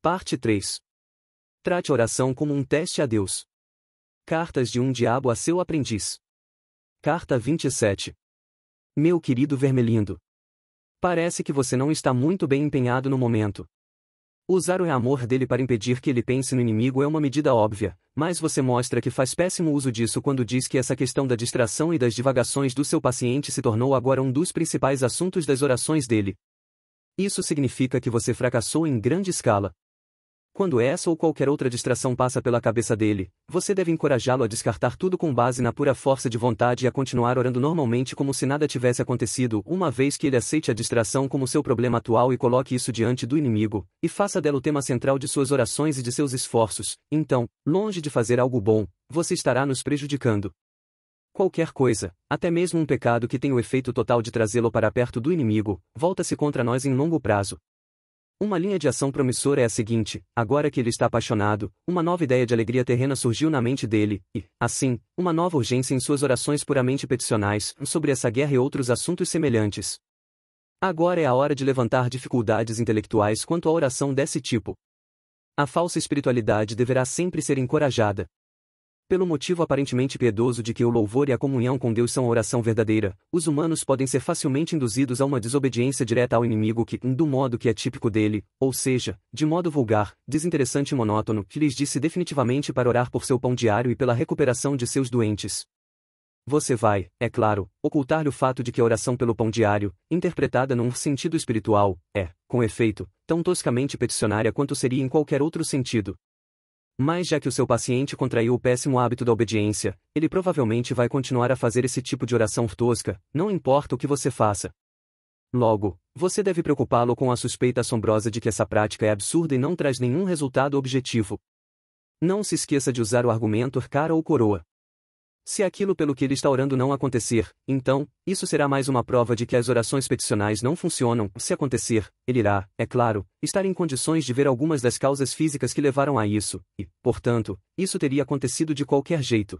Parte 3. Trate oração como um teste a Deus. Cartas de um diabo a seu aprendiz. Carta 27. Meu querido Vermelindo. Parece que você não está muito bem empenhado no momento. Usar o amor dele para impedir que ele pense no inimigo é uma medida óbvia, mas você mostra que faz péssimo uso disso quando diz que essa questão da distração e das divagações do seu paciente se tornou agora um dos principais assuntos das orações dele. Isso significa que você fracassou em grande escala. Quando essa ou qualquer outra distração passa pela cabeça dele, você deve encorajá-lo a descartar tudo com base na pura força de vontade e a continuar orando normalmente como se nada tivesse acontecido, uma vez que ele aceite a distração como seu problema atual e coloque isso diante do inimigo, e faça dela o tema central de suas orações e de seus esforços. Então, longe de fazer algo bom, você estará nos prejudicando. Qualquer coisa, até mesmo um pecado que tem o efeito total de trazê-lo para perto do inimigo, volta-se contra nós em longo prazo. Uma linha de ação promissora é a seguinte: agora que ele está apaixonado, uma nova ideia de alegria terrena surgiu na mente dele, e, assim, uma nova urgência em suas orações puramente peticionais sobre essa guerra e outros assuntos semelhantes. Agora é a hora de levantar dificuldades intelectuais quanto à oração desse tipo. A falsa espiritualidade deverá sempre ser encorajada. Pelo motivo aparentemente piedoso de que o louvor e a comunhão com Deus são oração verdadeira, os humanos podem ser facilmente induzidos a uma desobediência direta ao inimigo que, do modo que é típico dele, ou seja, de modo vulgar, desinteressante e monótono, que lhes disse definitivamente para orar por seu pão diário e pela recuperação de seus doentes. Você vai, é claro, ocultar-lhe o fato de que a oração pelo pão diário, interpretada num sentido espiritual, é, com efeito, tão toscamente peticionária quanto seria em qualquer outro sentido, mas já que o seu paciente contraiu o péssimo hábito da obediência, ele provavelmente vai continuar a fazer esse tipo de oração tosca, não importa o que você faça. Logo, você deve preocupá-lo com a suspeita assombrosa de que essa prática é absurda e não traz nenhum resultado objetivo. Não se esqueça de usar o argumento cara ou coroa. Se aquilo pelo que ele está orando não acontecer, então, isso será mais uma prova de que as orações peticionais não funcionam. Se acontecer, ele irá, é claro, estar em condições de ver algumas das causas físicas que levaram a isso, e, portanto, isso teria acontecido de qualquer jeito.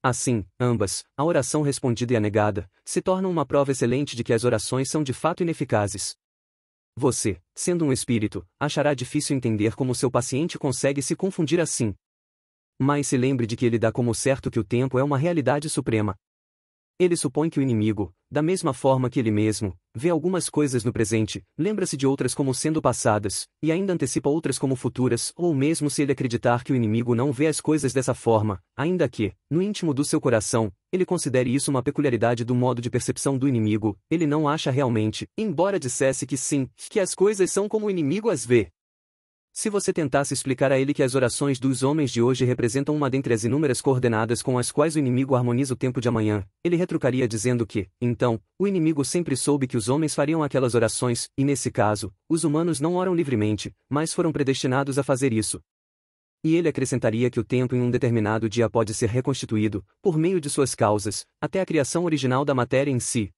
Assim, ambas, a oração respondida e a negada, se tornam uma prova excelente de que as orações são de fato ineficazes. Você, sendo um espírito, achará difícil entender como seu paciente consegue se confundir assim, mas se lembre de que ele dá como certo que o tempo é uma realidade suprema. Ele supõe que o inimigo, da mesma forma que ele mesmo, vê algumas coisas no presente, lembra-se de outras como sendo passadas, e ainda antecipa outras como futuras, ou mesmo se ele acreditar que o inimigo não vê as coisas dessa forma, ainda que, no íntimo do seu coração, ele considere isso uma peculiaridade do modo de percepção do inimigo, ele não acha realmente, embora dissesse que sim, que as coisas são como o inimigo as vê. Se você tentasse explicar a ele que as orações dos homens de hoje representam uma dentre as inúmeras coordenadas com as quais o inimigo harmoniza o tempo de amanhã, ele retrucaria dizendo que, então, o inimigo sempre soube que os homens fariam aquelas orações, e nesse caso, os humanos não oram livremente, mas foram predestinados a fazer isso. E ele acrescentaria que o tempo em um determinado dia pode ser reconstituído, por meio de suas causas, até a criação original da matéria em si.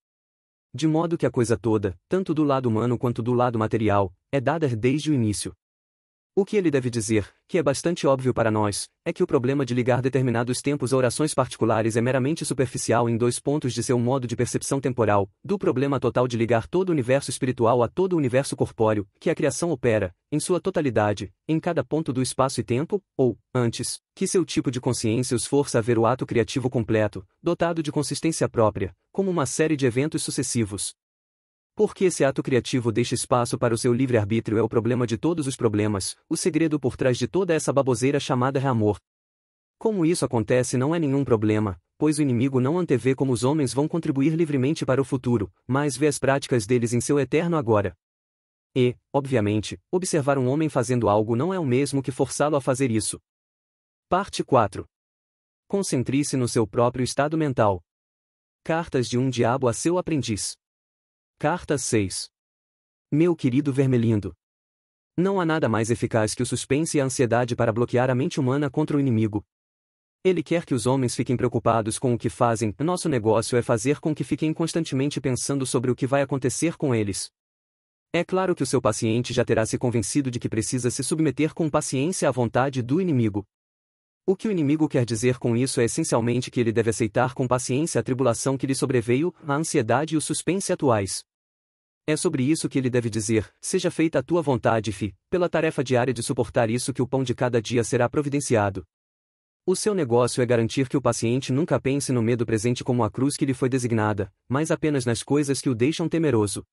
De modo que a coisa toda, tanto do lado humano quanto do lado material, é dada desde o início. O que ele deve dizer, que é bastante óbvio para nós, é que o problema de ligar determinados tempos a orações particulares é meramente superficial em dois pontos de seu modo de percepção temporal, do problema total de ligar todo o universo espiritual a todo o universo corpóreo, que a criação opera, em sua totalidade, em cada ponto do espaço e tempo, ou, antes, que seu tipo de consciência os força a ver o ato criativo completo, dotado de consistência própria, como uma série de eventos sucessivos, porque esse ato criativo deixa espaço para o seu livre-arbítrio é o problema de todos os problemas, o segredo por trás de toda essa baboseira chamada reamor. amor. Como isso acontece não é nenhum problema, pois o inimigo não antevê como os homens vão contribuir livremente para o futuro, mas vê as práticas deles em seu eterno agora. E, obviamente, observar um homem fazendo algo não é o mesmo que forçá-lo a fazer isso. Parte 4. Concentre-se no seu próprio estado mental. Cartas de um diabo a seu aprendiz. Carta 6. Meu querido Vermelindo. Não há nada mais eficaz que o suspense e a ansiedade para bloquear a mente humana contra o inimigo. Ele quer que os homens fiquem preocupados com o que fazem, nosso negócio é fazer com que fiquem constantemente pensando sobre o que vai acontecer com eles. É claro que o seu paciente já terá se convencido de que precisa se submeter com paciência à vontade do inimigo. O que o inimigo quer dizer com isso é essencialmente que ele deve aceitar com paciência a tribulação que lhe sobreveio, a ansiedade e o suspense atuais. É sobre isso que ele deve dizer: Seja feita a tua vontade, fi, pela tarefa diária de suportar isso que o pão de cada dia será providenciado. O seu negócio é garantir que o paciente nunca pense no medo presente como a cruz que lhe foi designada, mas apenas nas coisas que o deixam temeroso.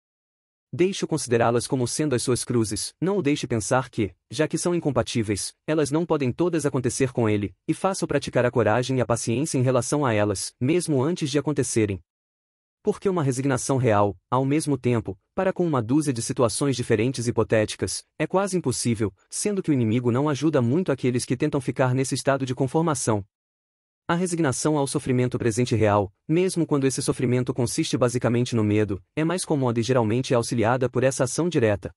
Deixe-o considerá-las como sendo as suas cruzes, não o deixe pensar que, já que são incompatíveis, elas não podem todas acontecer com ele, e faça-o praticar a coragem e a paciência em relação a elas, mesmo antes de acontecerem porque uma resignação real, ao mesmo tempo, para com uma dúzia de situações diferentes hipotéticas, é quase impossível, sendo que o inimigo não ajuda muito aqueles que tentam ficar nesse estado de conformação. A resignação ao sofrimento presente real, mesmo quando esse sofrimento consiste basicamente no medo, é mais comoda e geralmente é auxiliada por essa ação direta.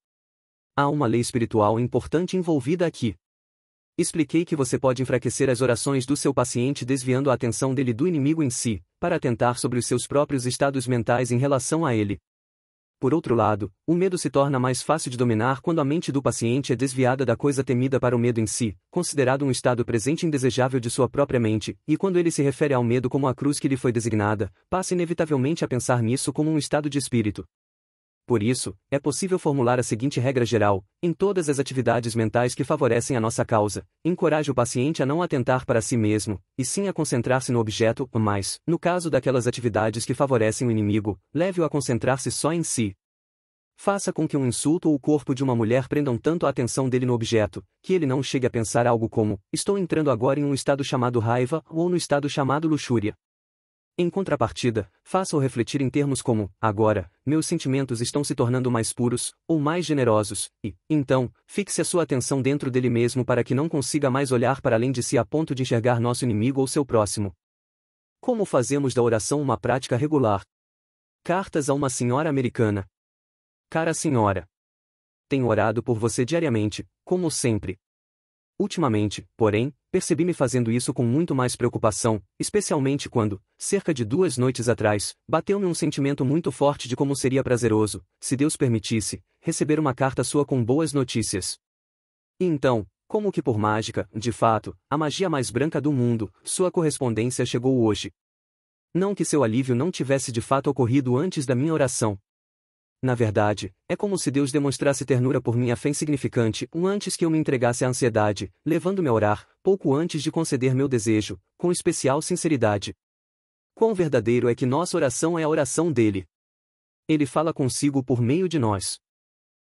Há uma lei espiritual importante envolvida aqui. Expliquei que você pode enfraquecer as orações do seu paciente desviando a atenção dele do inimigo em si, para atentar sobre os seus próprios estados mentais em relação a ele. Por outro lado, o medo se torna mais fácil de dominar quando a mente do paciente é desviada da coisa temida para o medo em si, considerado um estado presente indesejável de sua própria mente, e quando ele se refere ao medo como a cruz que lhe foi designada, passa inevitavelmente a pensar nisso como um estado de espírito. Por isso, é possível formular a seguinte regra geral: em todas as atividades mentais que favorecem a nossa causa, encoraje o paciente a não atentar para si mesmo, e sim a concentrar-se no objeto, mas, no caso daquelas atividades que favorecem o inimigo, leve-o a concentrar-se só em si. Faça com que um insulto ou o corpo de uma mulher prendam tanto a atenção dele no objeto, que ele não chegue a pensar algo como: estou entrando agora em um estado chamado raiva ou no estado chamado luxúria. Em contrapartida, faça-o refletir em termos como: agora, meus sentimentos estão se tornando mais puros, ou mais generosos, e, então, fixe a sua atenção dentro dele mesmo para que não consiga mais olhar para além de si a ponto de enxergar nosso inimigo ou seu próximo. Como fazemos da oração uma prática regular? Cartas a uma senhora americana. Cara senhora. Tenho orado por você diariamente, como sempre, Ultimamente, porém, percebi-me fazendo isso com muito mais preocupação, especialmente quando, cerca de duas noites atrás, bateu-me um sentimento muito forte de como seria prazeroso, se Deus permitisse, receber uma carta sua com boas notícias. E então, como que por mágica, de fato, a magia mais branca do mundo, sua correspondência chegou hoje. Não que seu alívio não tivesse de fato ocorrido antes da minha oração, na verdade, é como se Deus demonstrasse ternura por minha fé insignificante, um antes que eu me entregasse à ansiedade, levando-me a orar, pouco antes de conceder meu desejo, com especial sinceridade. Quão verdadeiro é que nossa oração é a oração dele. Ele fala consigo por meio de nós.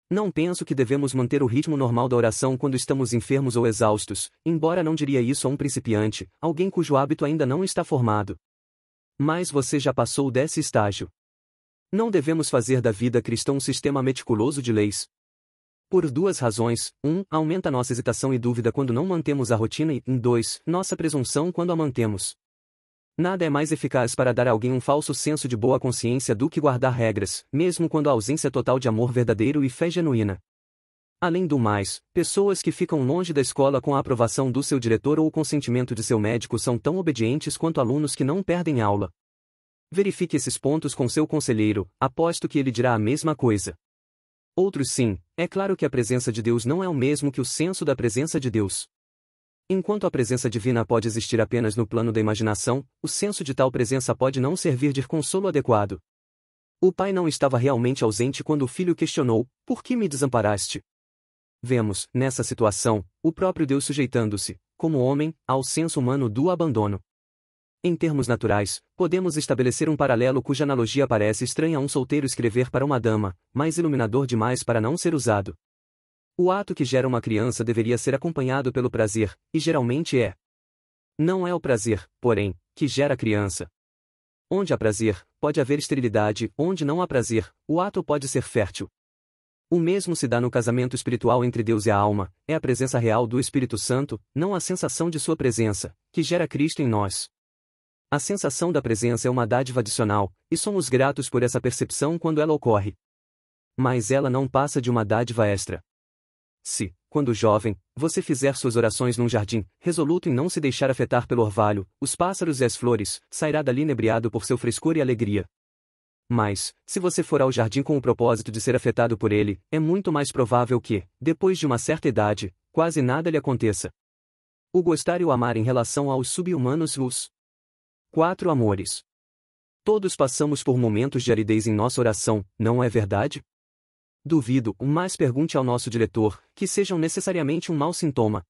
Não penso que devemos manter o ritmo normal da oração quando estamos enfermos ou exaustos, embora não diria isso a um principiante, alguém cujo hábito ainda não está formado. Mas você já passou desse estágio. Não devemos fazer da vida cristã um sistema meticuloso de leis. Por duas razões: 1. Um, aumenta nossa hesitação e dúvida quando não mantemos a rotina, e 2. Nossa presunção quando a mantemos. Nada é mais eficaz para dar a alguém um falso senso de boa consciência do que guardar regras, mesmo quando há ausência total de amor verdadeiro e fé genuína. Além do mais, pessoas que ficam longe da escola com a aprovação do seu diretor ou o consentimento de seu médico são tão obedientes quanto alunos que não perdem aula. Verifique esses pontos com seu conselheiro, aposto que ele dirá a mesma coisa. Outros sim, é claro que a presença de Deus não é o mesmo que o senso da presença de Deus. Enquanto a presença divina pode existir apenas no plano da imaginação, o senso de tal presença pode não servir de consolo adequado. O pai não estava realmente ausente quando o filho questionou: Por que me desamparaste? Vemos, nessa situação, o próprio Deus sujeitando-se, como homem, ao senso humano do abandono. Em termos naturais, podemos estabelecer um paralelo cuja analogia parece estranha a um solteiro escrever para uma dama, mas iluminador demais para não ser usado. O ato que gera uma criança deveria ser acompanhado pelo prazer, e geralmente é. Não é o prazer, porém, que gera a criança. Onde há prazer, pode haver esterilidade, onde não há prazer, o ato pode ser fértil. O mesmo se dá no casamento espiritual entre Deus e a alma, é a presença real do Espírito Santo, não a sensação de sua presença, que gera Cristo em nós. A sensação da presença é uma dádiva adicional, e somos gratos por essa percepção quando ela ocorre. Mas ela não passa de uma dádiva extra. Se, quando jovem, você fizer suas orações num jardim, resoluto em não se deixar afetar pelo orvalho, os pássaros e as flores, sairá dali inebriado por seu frescor e alegria. Mas, se você for ao jardim com o propósito de ser afetado por ele, é muito mais provável que, depois de uma certa idade, quase nada lhe aconteça. O gostar e o amar em relação aos sub-humanos luz. Quatro amores. Todos passamos por momentos de aridez em nossa oração, não é verdade? Duvido, O mais pergunte ao nosso diretor, que sejam necessariamente um mau sintoma.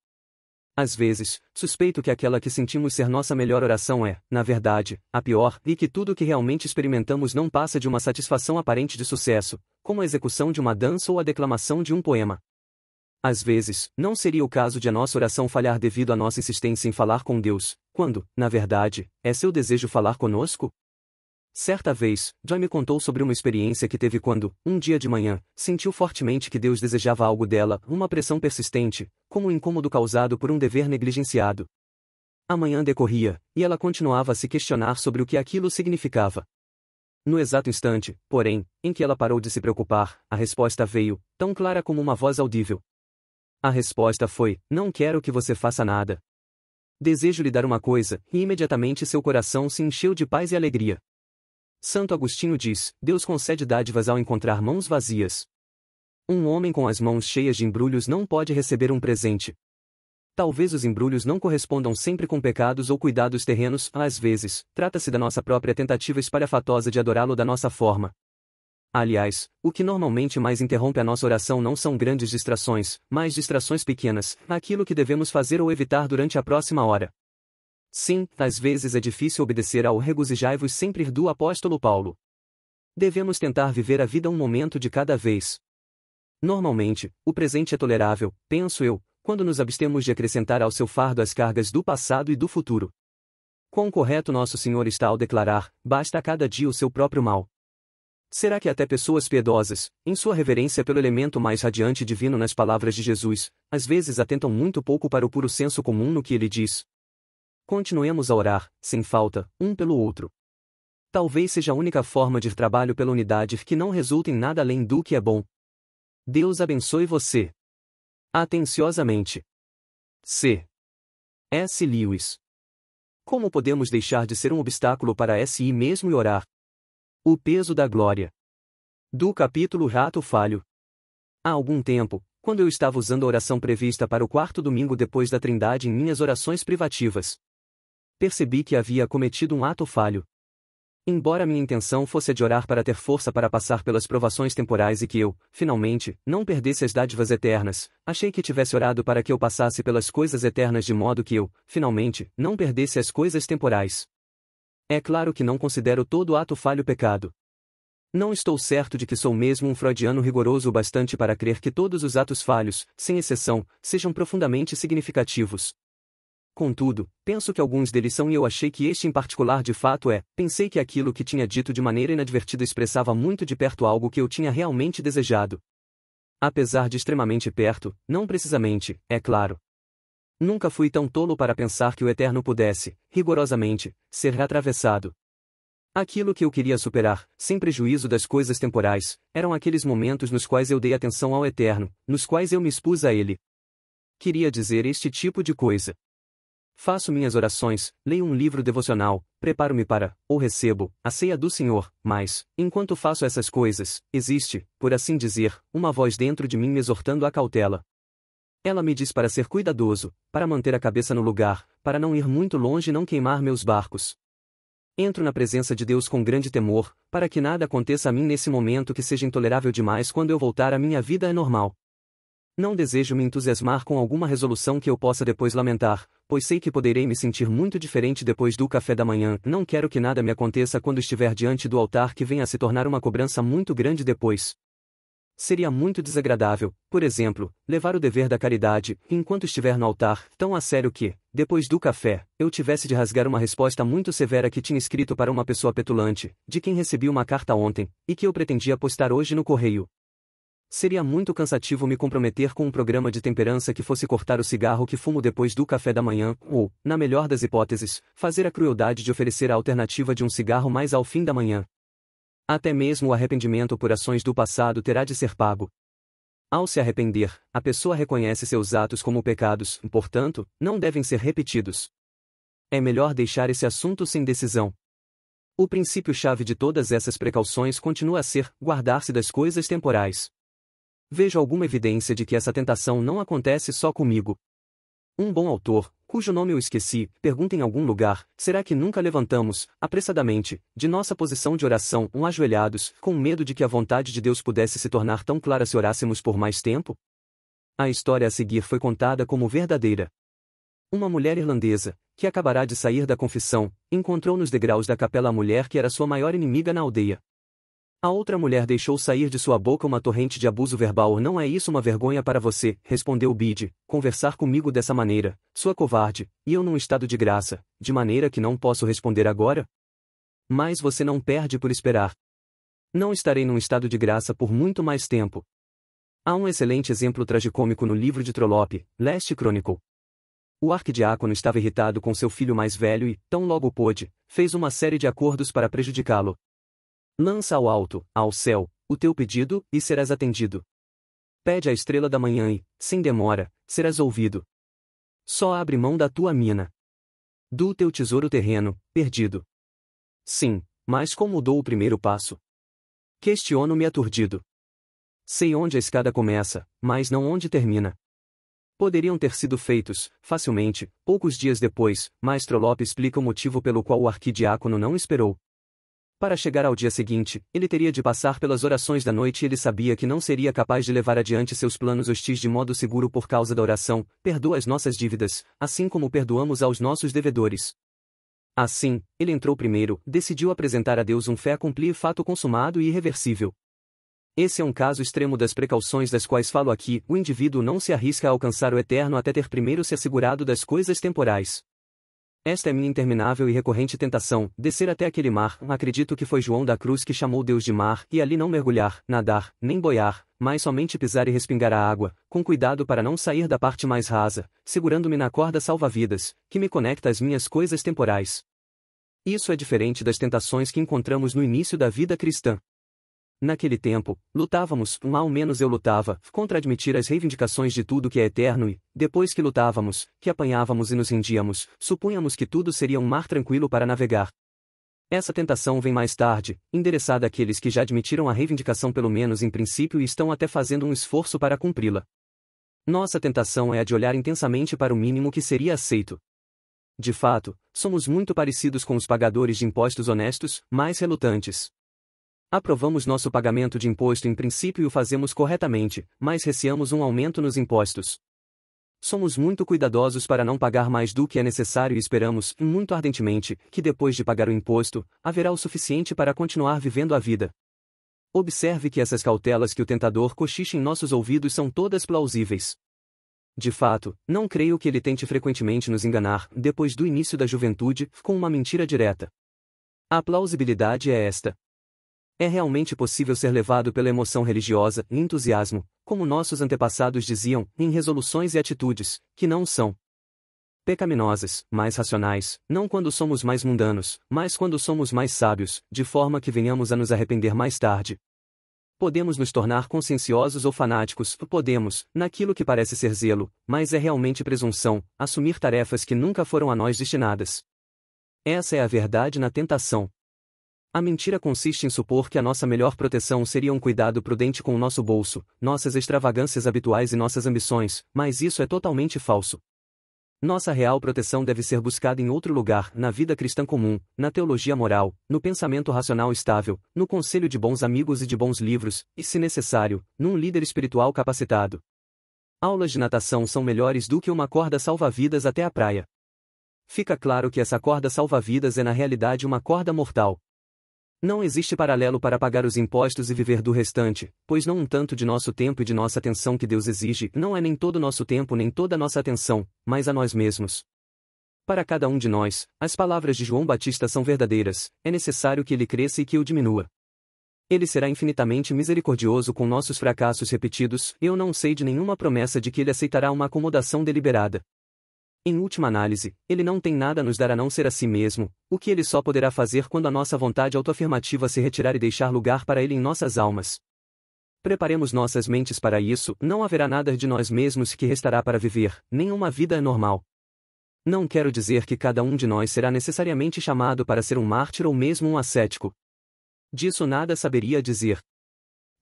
Às vezes, suspeito que aquela que sentimos ser nossa melhor oração é, na verdade, a pior, e que tudo o que realmente experimentamos não passa de uma satisfação aparente de sucesso, como a execução de uma dança ou a declamação de um poema. Às vezes, não seria o caso de a nossa oração falhar devido à nossa insistência em falar com Deus, quando, na verdade, é seu desejo falar conosco? Certa vez, Joy me contou sobre uma experiência que teve quando, um dia de manhã, sentiu fortemente que Deus desejava algo dela, uma pressão persistente, como o um incômodo causado por um dever negligenciado. A manhã decorria, e ela continuava a se questionar sobre o que aquilo significava. No exato instante, porém, em que ela parou de se preocupar, a resposta veio, tão clara como uma voz audível. A resposta foi: Não quero que você faça nada. Desejo lhe dar uma coisa, e imediatamente seu coração se encheu de paz e alegria. Santo Agostinho diz: Deus concede dádivas ao encontrar mãos vazias. Um homem com as mãos cheias de embrulhos não pode receber um presente. Talvez os embrulhos não correspondam sempre com pecados ou cuidados terrenos, às vezes, trata-se da nossa própria tentativa espalhafatosa de adorá-lo da nossa forma. Aliás, o que normalmente mais interrompe a nossa oração não são grandes distrações, mas distrações pequenas, aquilo que devemos fazer ou evitar durante a próxima hora. Sim, às vezes é difícil obedecer ao regozijai-vos sempre do apóstolo Paulo. Devemos tentar viver a vida um momento de cada vez. Normalmente, o presente é tolerável, penso eu, quando nos abstemos de acrescentar ao seu fardo as cargas do passado e do futuro. Quão correto nosso Senhor está ao declarar: basta a cada dia o seu próprio mal. Será que até pessoas piedosas, em sua reverência pelo elemento mais radiante divino nas palavras de Jesus, às vezes atentam muito pouco para o puro senso comum no que ele diz? Continuemos a orar, sem falta, um pelo outro. Talvez seja a única forma de trabalho pela unidade que não resulte em nada além do que é bom. Deus abençoe você. Atenciosamente. C. S. Lewis. Como podemos deixar de ser um obstáculo para si mesmo e orar, o peso da glória. Do capítulo Rato Falho. Há algum tempo, quando eu estava usando a oração prevista para o quarto domingo depois da Trindade em minhas orações privativas, percebi que havia cometido um ato falho. Embora minha intenção fosse de orar para ter força para passar pelas provações temporais e que eu, finalmente, não perdesse as dádivas eternas, achei que tivesse orado para que eu passasse pelas coisas eternas de modo que eu, finalmente, não perdesse as coisas temporais. É claro que não considero todo ato falho pecado. Não estou certo de que sou mesmo um freudiano rigoroso o bastante para crer que todos os atos falhos, sem exceção, sejam profundamente significativos. Contudo, penso que alguns deles são e eu achei que este em particular de fato é. Pensei que aquilo que tinha dito de maneira inadvertida expressava muito de perto algo que eu tinha realmente desejado. Apesar de extremamente perto, não precisamente, é claro. Nunca fui tão tolo para pensar que o eterno pudesse, rigorosamente, ser atravessado. Aquilo que eu queria superar, sem prejuízo das coisas temporais, eram aqueles momentos nos quais eu dei atenção ao eterno, nos quais eu me expus a ele. Queria dizer este tipo de coisa. Faço minhas orações, leio um livro devocional, preparo-me para, ou recebo, a ceia do Senhor, mas, enquanto faço essas coisas, existe, por assim dizer, uma voz dentro de mim me exortando a cautela. Ela me diz para ser cuidadoso, para manter a cabeça no lugar, para não ir muito longe e não queimar meus barcos. Entro na presença de Deus com grande temor, para que nada aconteça a mim nesse momento que seja intolerável demais quando eu voltar à minha vida é normal. Não desejo me entusiasmar com alguma resolução que eu possa depois lamentar, pois sei que poderei me sentir muito diferente depois do café da manhã. Não quero que nada me aconteça quando estiver diante do altar que venha a se tornar uma cobrança muito grande depois. Seria muito desagradável, por exemplo, levar o dever da caridade, enquanto estiver no altar, tão a sério que, depois do café, eu tivesse de rasgar uma resposta muito severa que tinha escrito para uma pessoa petulante, de quem recebi uma carta ontem, e que eu pretendia postar hoje no correio. Seria muito cansativo me comprometer com um programa de temperança que fosse cortar o cigarro que fumo depois do café da manhã, ou, na melhor das hipóteses, fazer a crueldade de oferecer a alternativa de um cigarro mais ao fim da manhã, até mesmo o arrependimento por ações do passado terá de ser pago. Ao se arrepender, a pessoa reconhece seus atos como pecados, portanto, não devem ser repetidos. É melhor deixar esse assunto sem decisão. O princípio-chave de todas essas precauções continua a ser guardar-se das coisas temporais. Vejo alguma evidência de que essa tentação não acontece só comigo. Um bom autor, cujo nome eu esqueci, pergunta em algum lugar: será que nunca levantamos, apressadamente, de nossa posição de oração, um ajoelhados, com medo de que a vontade de Deus pudesse se tornar tão clara se orássemos por mais tempo? A história a seguir foi contada como verdadeira. Uma mulher irlandesa, que acabará de sair da confissão, encontrou nos degraus da capela a mulher que era sua maior inimiga na aldeia. A outra mulher deixou sair de sua boca uma torrente de abuso verbal. Não é isso uma vergonha para você, respondeu Bid, conversar comigo dessa maneira, sua covarde, e eu num estado de graça, de maneira que não posso responder agora? Mas você não perde por esperar. Não estarei num estado de graça por muito mais tempo. Há um excelente exemplo tragicômico no livro de Trollope, Last Chronicle. O arquidiácono estava irritado com seu filho mais velho e, tão logo pôde, fez uma série de acordos para prejudicá-lo, Lança ao alto, ao céu, o teu pedido, e serás atendido. Pede a estrela da manhã e, sem demora, serás ouvido. Só abre mão da tua mina. Do teu tesouro terreno, perdido. Sim, mas como dou o primeiro passo? Questiono-me aturdido. Sei onde a escada começa, mas não onde termina. Poderiam ter sido feitos, facilmente, poucos dias depois, Maestro Lopes explica o motivo pelo qual o arquidiácono não esperou. Para chegar ao dia seguinte, ele teria de passar pelas orações da noite e ele sabia que não seria capaz de levar adiante seus planos hostis de modo seguro por causa da oração, perdoa as nossas dívidas, assim como perdoamos aos nossos devedores. Assim, ele entrou primeiro, decidiu apresentar a Deus um fé cumprir fato consumado e irreversível. Esse é um caso extremo das precauções das quais falo aqui, o indivíduo não se arrisca a alcançar o eterno até ter primeiro se assegurado das coisas temporais. Esta é minha interminável e recorrente tentação, descer até aquele mar. Acredito que foi João da Cruz que chamou Deus de mar, e ali não mergulhar, nadar, nem boiar, mas somente pisar e respingar a água, com cuidado para não sair da parte mais rasa, segurando-me na corda salva-vidas, que me conecta às minhas coisas temporais. Isso é diferente das tentações que encontramos no início da vida cristã. Naquele tempo, lutávamos, um ao menos eu lutava, contra admitir as reivindicações de tudo que é eterno e, depois que lutávamos, que apanhávamos e nos rendíamos, supunhamos que tudo seria um mar tranquilo para navegar. Essa tentação vem mais tarde, endereçada àqueles que já admitiram a reivindicação pelo menos em princípio e estão até fazendo um esforço para cumpri-la. Nossa tentação é a de olhar intensamente para o mínimo que seria aceito. De fato, somos muito parecidos com os pagadores de impostos honestos, mais relutantes. Aprovamos nosso pagamento de imposto em princípio e o fazemos corretamente, mas receamos um aumento nos impostos. Somos muito cuidadosos para não pagar mais do que é necessário e esperamos, muito ardentemente, que depois de pagar o imposto, haverá o suficiente para continuar vivendo a vida. Observe que essas cautelas que o tentador cochicha em nossos ouvidos são todas plausíveis. De fato, não creio que ele tente frequentemente nos enganar, depois do início da juventude, com uma mentira direta. A plausibilidade é esta. É realmente possível ser levado pela emoção religiosa e entusiasmo, como nossos antepassados diziam, em resoluções e atitudes, que não são pecaminosas, mais racionais, não quando somos mais mundanos, mas quando somos mais sábios, de forma que venhamos a nos arrepender mais tarde. Podemos nos tornar conscienciosos ou fanáticos, podemos, naquilo que parece ser zelo, mas é realmente presunção, assumir tarefas que nunca foram a nós destinadas. Essa é a verdade na tentação. A mentira consiste em supor que a nossa melhor proteção seria um cuidado prudente com o nosso bolso, nossas extravagâncias habituais e nossas ambições, mas isso é totalmente falso. Nossa real proteção deve ser buscada em outro lugar, na vida cristã comum, na teologia moral, no pensamento racional estável, no conselho de bons amigos e de bons livros, e, se necessário, num líder espiritual capacitado. Aulas de natação são melhores do que uma corda salva-vidas até a praia. Fica claro que essa corda salva-vidas é na realidade uma corda mortal. Não existe paralelo para pagar os impostos e viver do restante, pois não um tanto de nosso tempo e de nossa atenção que Deus exige, não é nem todo o nosso tempo nem toda a nossa atenção, mas a nós mesmos. Para cada um de nós, as palavras de João Batista são verdadeiras, é necessário que ele cresça e que eu diminua. Ele será infinitamente misericordioso com nossos fracassos repetidos, eu não sei de nenhuma promessa de que ele aceitará uma acomodação deliberada. Em última análise, ele não tem nada a nos dar a não ser a si mesmo, o que ele só poderá fazer quando a nossa vontade autoafirmativa se retirar e deixar lugar para ele em nossas almas. Preparemos nossas mentes para isso, não haverá nada de nós mesmos que restará para viver, nenhuma vida é normal. Não quero dizer que cada um de nós será necessariamente chamado para ser um mártir ou mesmo um ascético. Disso nada saberia dizer,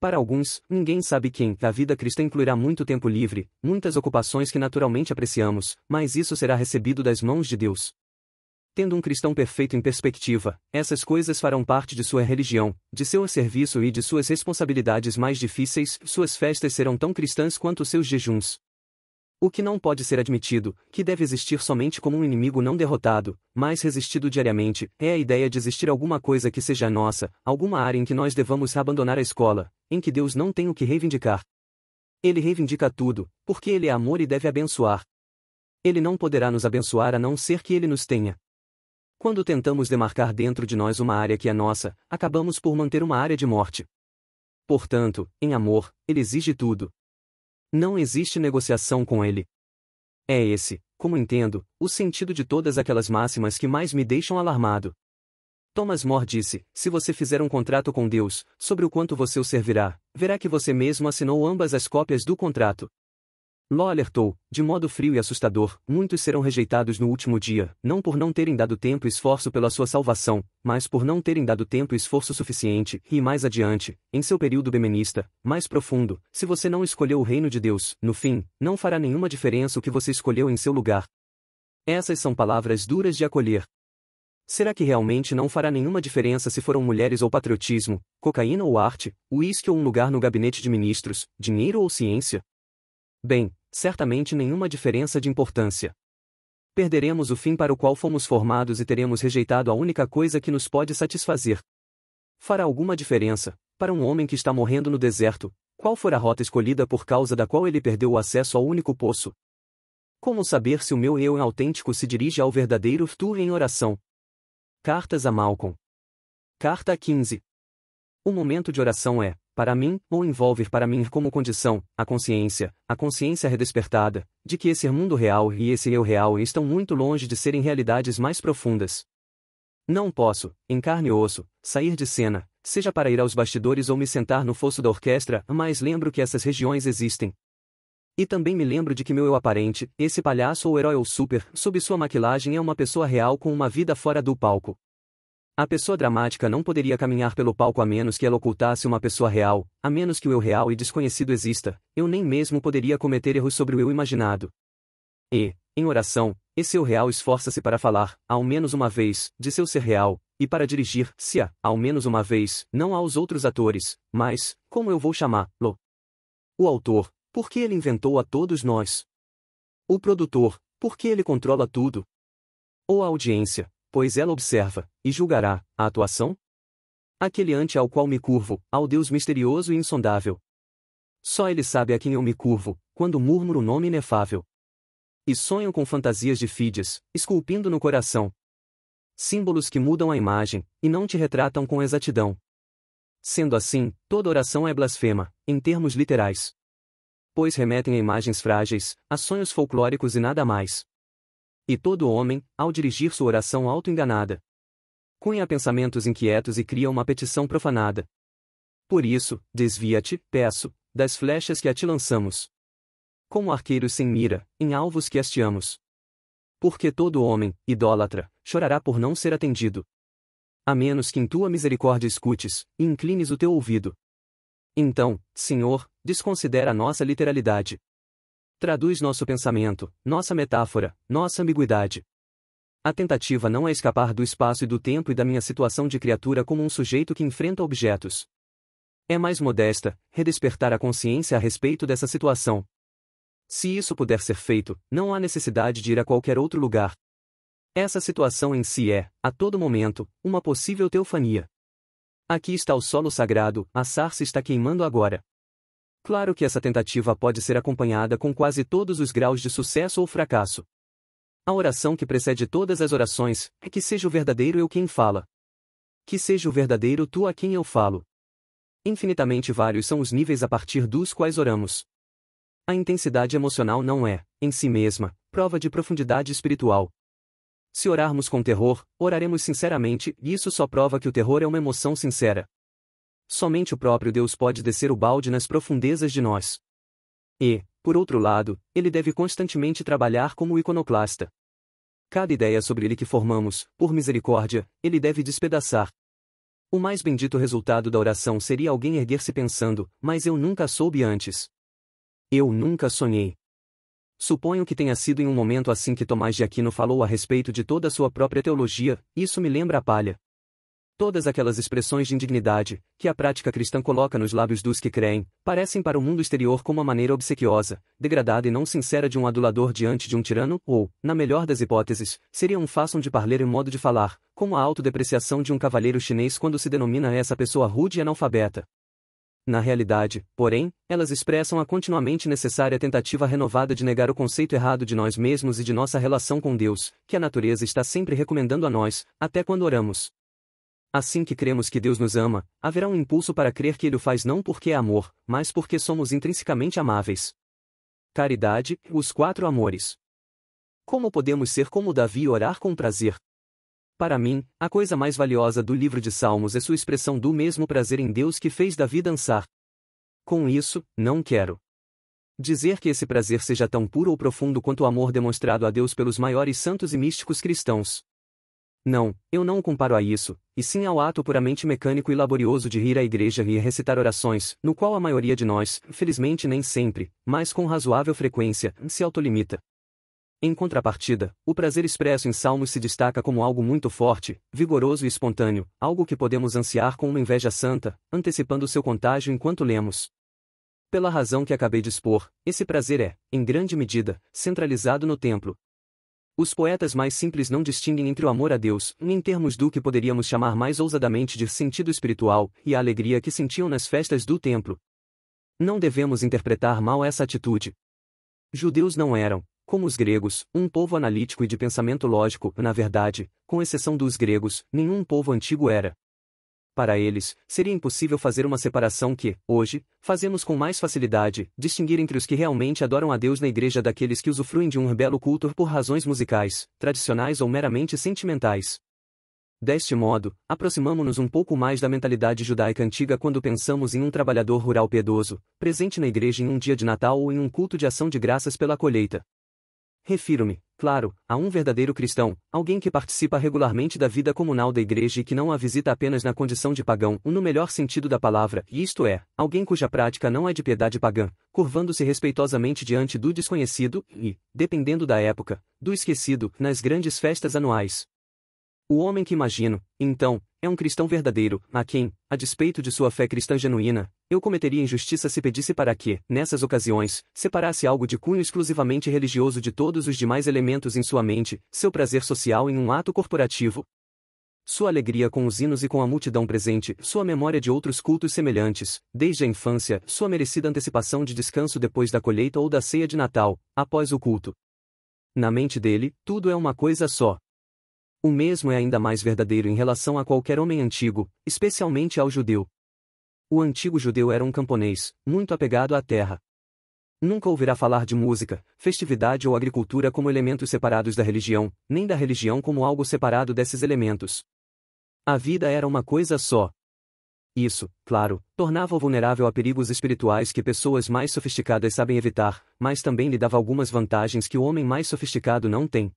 para alguns, ninguém sabe quem, a vida cristã incluirá muito tempo livre, muitas ocupações que naturalmente apreciamos, mas isso será recebido das mãos de Deus. Tendo um cristão perfeito em perspectiva, essas coisas farão parte de sua religião, de seu serviço e de suas responsabilidades mais difíceis, suas festas serão tão cristãs quanto seus jejuns. O que não pode ser admitido, que deve existir somente como um inimigo não derrotado, mas resistido diariamente, é a ideia de existir alguma coisa que seja nossa, alguma área em que nós devamos abandonar a escola, em que Deus não tem o que reivindicar. Ele reivindica tudo, porque Ele é amor e deve abençoar. Ele não poderá nos abençoar a não ser que Ele nos tenha. Quando tentamos demarcar dentro de nós uma área que é nossa, acabamos por manter uma área de morte. Portanto, em amor, Ele exige tudo, não existe negociação com ele. É esse, como entendo, o sentido de todas aquelas máximas que mais me deixam alarmado. Thomas More disse: Se você fizer um contrato com Deus, sobre o quanto você o servirá, verá que você mesmo assinou ambas as cópias do contrato. Ló alertou, de modo frio e assustador, muitos serão rejeitados no último dia, não por não terem dado tempo e esforço pela sua salvação, mas por não terem dado tempo e esforço suficiente, e mais adiante, em seu período bemenista, mais profundo, se você não escolheu o reino de Deus, no fim, não fará nenhuma diferença o que você escolheu em seu lugar. Essas são palavras duras de acolher. Será que realmente não fará nenhuma diferença se foram mulheres ou patriotismo, cocaína ou arte, uísque ou um lugar no gabinete de ministros, dinheiro ou ciência? Bem, certamente nenhuma diferença de importância. Perderemos o fim para o qual fomos formados e teremos rejeitado a única coisa que nos pode satisfazer. Fará alguma diferença, para um homem que está morrendo no deserto, qual for a rota escolhida por causa da qual ele perdeu o acesso ao único poço? Como saber se o meu eu é autêntico se dirige ao verdadeiro tu em oração? Cartas a Malcolm. Carta 15. O momento de oração é, para mim, ou envolve para mim como condição, a consciência, a consciência redespertada, de que esse mundo real e esse eu real estão muito longe de serem realidades mais profundas. Não posso, em carne e osso, sair de cena, seja para ir aos bastidores ou me sentar no fosso da orquestra, mas lembro que essas regiões existem. E também me lembro de que meu eu aparente, esse palhaço ou herói ou super, sob sua maquilagem é uma pessoa real com uma vida fora do palco. A pessoa dramática não poderia caminhar pelo palco a menos que ela ocultasse uma pessoa real, a menos que o eu real e desconhecido exista, eu nem mesmo poderia cometer erros sobre o eu imaginado. E, em oração, esse eu real esforça-se para falar, ao menos uma vez, de seu ser real, e para dirigir-se a, ao menos uma vez, não aos outros atores, mas, como eu vou chamá-lo? O autor, porque ele inventou a todos nós? O produtor, porque ele controla tudo? Ou a audiência, pois ela observa, e julgará, a atuação? Aquele ante ao qual me curvo, ao Deus misterioso e insondável. Só ele sabe a quem eu me curvo, quando murmuro o nome inefável. E sonham com fantasias de fídias, esculpindo no coração. Símbolos que mudam a imagem, e não te retratam com exatidão. Sendo assim, toda oração é blasfema, em termos literais. Pois remetem a imagens frágeis, a sonhos folclóricos e nada mais. E todo homem, ao dirigir sua oração auto-enganada, cunha pensamentos inquietos e cria uma petição profanada. Por isso, desvia-te, peço, das flechas que a ti lançamos. Como arqueiros sem mira, em alvos que hasteamos. Porque todo homem, idólatra, chorará por não ser atendido. A menos que em tua misericórdia escutes, e inclines o teu ouvido. Então, Senhor, desconsidera a nossa literalidade. Traduz nosso pensamento, nossa metáfora, nossa ambiguidade. A tentativa não é escapar do espaço e do tempo e da minha situação de criatura como um sujeito que enfrenta objetos. É mais modesta, redespertar a consciência a respeito dessa situação. Se isso puder ser feito, não há necessidade de ir a qualquer outro lugar. Essa situação em si é, a todo momento, uma possível teofania. Aqui está o solo sagrado, a sarça está queimando agora. Claro que essa tentativa pode ser acompanhada com quase todos os graus de sucesso ou fracasso. A oração que precede todas as orações é que seja o verdadeiro eu quem fala. Que seja o verdadeiro tu a quem eu falo. Infinitamente vários são os níveis a partir dos quais oramos. A intensidade emocional não é, em si mesma, prova de profundidade espiritual. Se orarmos com terror, oraremos sinceramente, e isso só prova que o terror é uma emoção sincera somente o próprio Deus pode descer o balde nas profundezas de nós. E, por outro lado, ele deve constantemente trabalhar como iconoclasta. Cada ideia sobre ele que formamos, por misericórdia, ele deve despedaçar. O mais bendito resultado da oração seria alguém erguer-se pensando, mas eu nunca soube antes. Eu nunca sonhei. Suponho que tenha sido em um momento assim que Tomás de Aquino falou a respeito de toda a sua própria teologia, isso me lembra a palha. Todas aquelas expressões de indignidade, que a prática cristã coloca nos lábios dos que creem, parecem para o mundo exterior como a maneira obsequiosa, degradada e não sincera de um adulador diante de um tirano, ou, na melhor das hipóteses, seria um façon de parler e um modo de falar, como a autodepreciação de um cavalheiro chinês quando se denomina essa pessoa rude e analfabeta. Na realidade, porém, elas expressam a continuamente necessária tentativa renovada de negar o conceito errado de nós mesmos e de nossa relação com Deus, que a natureza está sempre recomendando a nós, até quando oramos. Assim que cremos que Deus nos ama, haverá um impulso para crer que Ele o faz não porque é amor, mas porque somos intrinsecamente amáveis. Caridade, os quatro amores. Como podemos ser como Davi e orar com prazer? Para mim, a coisa mais valiosa do livro de Salmos é sua expressão do mesmo prazer em Deus que fez Davi dançar. Com isso, não quero dizer que esse prazer seja tão puro ou profundo quanto o amor demonstrado a Deus pelos maiores santos e místicos cristãos. Não, eu não o comparo a isso, e sim ao ato puramente mecânico e laborioso de rir à igreja e recitar orações, no qual a maioria de nós, felizmente nem sempre, mas com razoável frequência, se autolimita. Em contrapartida, o prazer expresso em salmos se destaca como algo muito forte, vigoroso e espontâneo, algo que podemos ansiar com uma inveja santa, antecipando seu contágio enquanto lemos. Pela razão que acabei de expor, esse prazer é, em grande medida, centralizado no templo, os poetas mais simples não distinguem entre o amor a Deus, em termos do que poderíamos chamar mais ousadamente de sentido espiritual, e a alegria que sentiam nas festas do templo. Não devemos interpretar mal essa atitude. Judeus não eram, como os gregos, um povo analítico e de pensamento lógico, na verdade, com exceção dos gregos, nenhum povo antigo era para eles, seria impossível fazer uma separação que, hoje, fazemos com mais facilidade, distinguir entre os que realmente adoram a Deus na igreja daqueles que usufruem de um belo culto por razões musicais, tradicionais ou meramente sentimentais. Deste modo, aproximamo-nos um pouco mais da mentalidade judaica antiga quando pensamos em um trabalhador rural piedoso, presente na igreja em um dia de Natal ou em um culto de ação de graças pela colheita. Refiro-me, Claro, a um verdadeiro cristão, alguém que participa regularmente da vida comunal da igreja e que não a visita apenas na condição de pagão, no melhor sentido da palavra, isto é, alguém cuja prática não é de piedade pagã, curvando-se respeitosamente diante do desconhecido e, dependendo da época, do esquecido, nas grandes festas anuais. O homem que imagino, então, é um cristão verdadeiro, a quem, a despeito de sua fé cristã genuína, eu cometeria injustiça se pedisse para que, nessas ocasiões, separasse algo de cunho exclusivamente religioso de todos os demais elementos em sua mente, seu prazer social em um ato corporativo, sua alegria com os hinos e com a multidão presente, sua memória de outros cultos semelhantes, desde a infância, sua merecida antecipação de descanso depois da colheita ou da ceia de Natal, após o culto. Na mente dele, tudo é uma coisa só. O mesmo é ainda mais verdadeiro em relação a qualquer homem antigo, especialmente ao judeu. O antigo judeu era um camponês, muito apegado à terra. Nunca ouvirá falar de música, festividade ou agricultura como elementos separados da religião, nem da religião como algo separado desses elementos. A vida era uma coisa só. Isso, claro, tornava-o vulnerável a perigos espirituais que pessoas mais sofisticadas sabem evitar, mas também lhe dava algumas vantagens que o homem mais sofisticado não tem.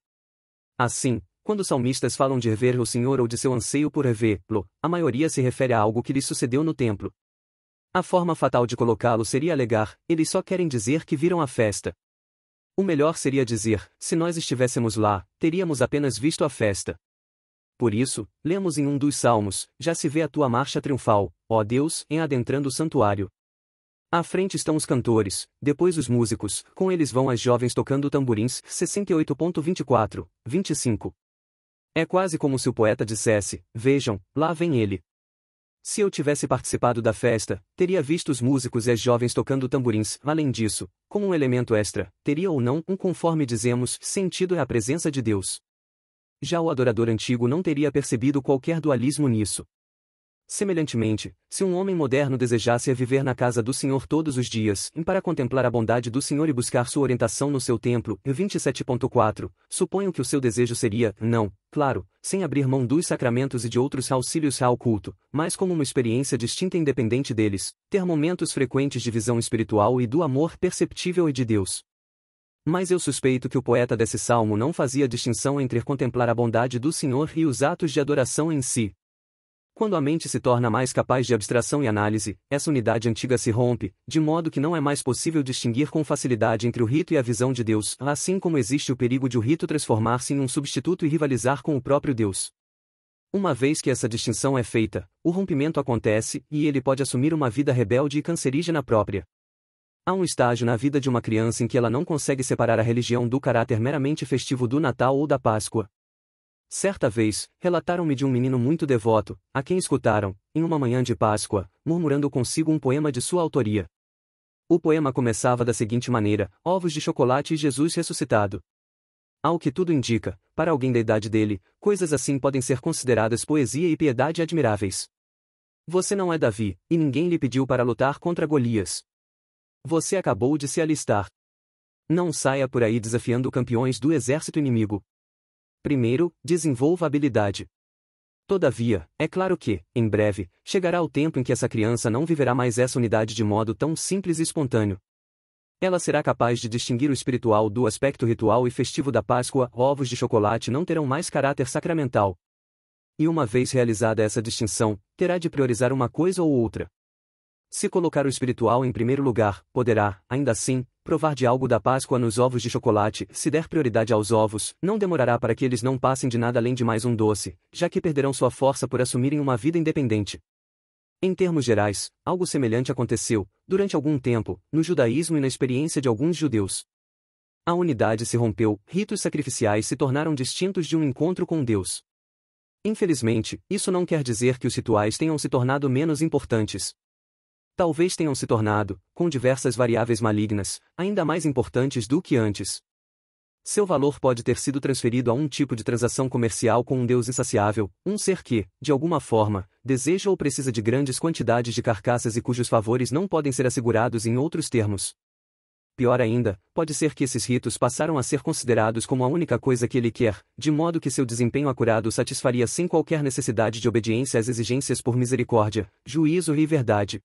Assim, quando os salmistas falam de rever o Senhor ou de seu anseio por revê-lo, a maioria se refere a algo que lhe sucedeu no templo. A forma fatal de colocá-lo seria alegar: eles só querem dizer que viram a festa. O melhor seria dizer: se nós estivéssemos lá, teríamos apenas visto a festa. Por isso, lemos em um dos salmos: Já se vê a tua marcha triunfal, ó Deus, em adentrando o santuário. À frente estão os cantores, depois os músicos, com eles vão as jovens tocando tamborins 68.24, 25. É quase como se o poeta dissesse: Vejam, lá vem ele. Se eu tivesse participado da festa, teria visto os músicos e as jovens tocando tamborins. Além disso, como um elemento extra, teria ou não um conforme dizemos, sentido é a presença de Deus. Já o adorador antigo não teria percebido qualquer dualismo nisso. Semelhantemente, se um homem moderno desejasse viver na casa do Senhor todos os dias, e para contemplar a bondade do Senhor e buscar sua orientação no seu templo, 27.4, suponho que o seu desejo seria, não, claro, sem abrir mão dos sacramentos e de outros auxílios ao culto, mas como uma experiência distinta e independente deles, ter momentos frequentes de visão espiritual e do amor perceptível e de Deus. Mas eu suspeito que o poeta desse salmo não fazia distinção entre contemplar a bondade do Senhor e os atos de adoração em si, quando a mente se torna mais capaz de abstração e análise, essa unidade antiga se rompe, de modo que não é mais possível distinguir com facilidade entre o rito e a visão de Deus, assim como existe o perigo de o rito transformar-se em um substituto e rivalizar com o próprio Deus. Uma vez que essa distinção é feita, o rompimento acontece e ele pode assumir uma vida rebelde e cancerígena própria. Há um estágio na vida de uma criança em que ela não consegue separar a religião do caráter meramente festivo do Natal ou da Páscoa, Certa vez, relataram-me de um menino muito devoto, a quem escutaram, em uma manhã de Páscoa, murmurando consigo um poema de sua autoria. O poema começava da seguinte maneira: Ovos de chocolate e Jesus ressuscitado. Ao que tudo indica, para alguém da idade dele, coisas assim podem ser consideradas poesia e piedade admiráveis. Você não é Davi, e ninguém lhe pediu para lutar contra Golias. Você acabou de se alistar. Não saia por aí desafiando campeões do exército inimigo. Primeiro, desenvolva habilidade. Todavia, é claro que, em breve, chegará o tempo em que essa criança não viverá mais essa unidade de modo tão simples e espontâneo. Ela será capaz de distinguir o espiritual do aspecto ritual e festivo da Páscoa, ovos de chocolate não terão mais caráter sacramental. E uma vez realizada essa distinção, terá de priorizar uma coisa ou outra. Se colocar o espiritual em primeiro lugar, poderá, ainda assim, provar de algo da Páscoa nos ovos de chocolate. Se der prioridade aos ovos, não demorará para que eles não passem de nada além de mais um doce, já que perderão sua força por assumirem uma vida independente. Em termos gerais, algo semelhante aconteceu, durante algum tempo, no judaísmo e na experiência de alguns judeus. A unidade se rompeu, ritos sacrificiais se tornaram distintos de um encontro com Deus. Infelizmente, isso não quer dizer que os rituais tenham se tornado menos importantes, talvez tenham se tornado, com diversas variáveis malignas, ainda mais importantes do que antes. Seu valor pode ter sido transferido a um tipo de transação comercial com um deus insaciável, um ser que, de alguma forma, deseja ou precisa de grandes quantidades de carcaças e cujos favores não podem ser assegurados em outros termos. Pior ainda, pode ser que esses ritos passaram a ser considerados como a única coisa que ele quer, de modo que seu desempenho acurado satisfaria sem qualquer necessidade de obediência às exigências por misericórdia, juízo e verdade.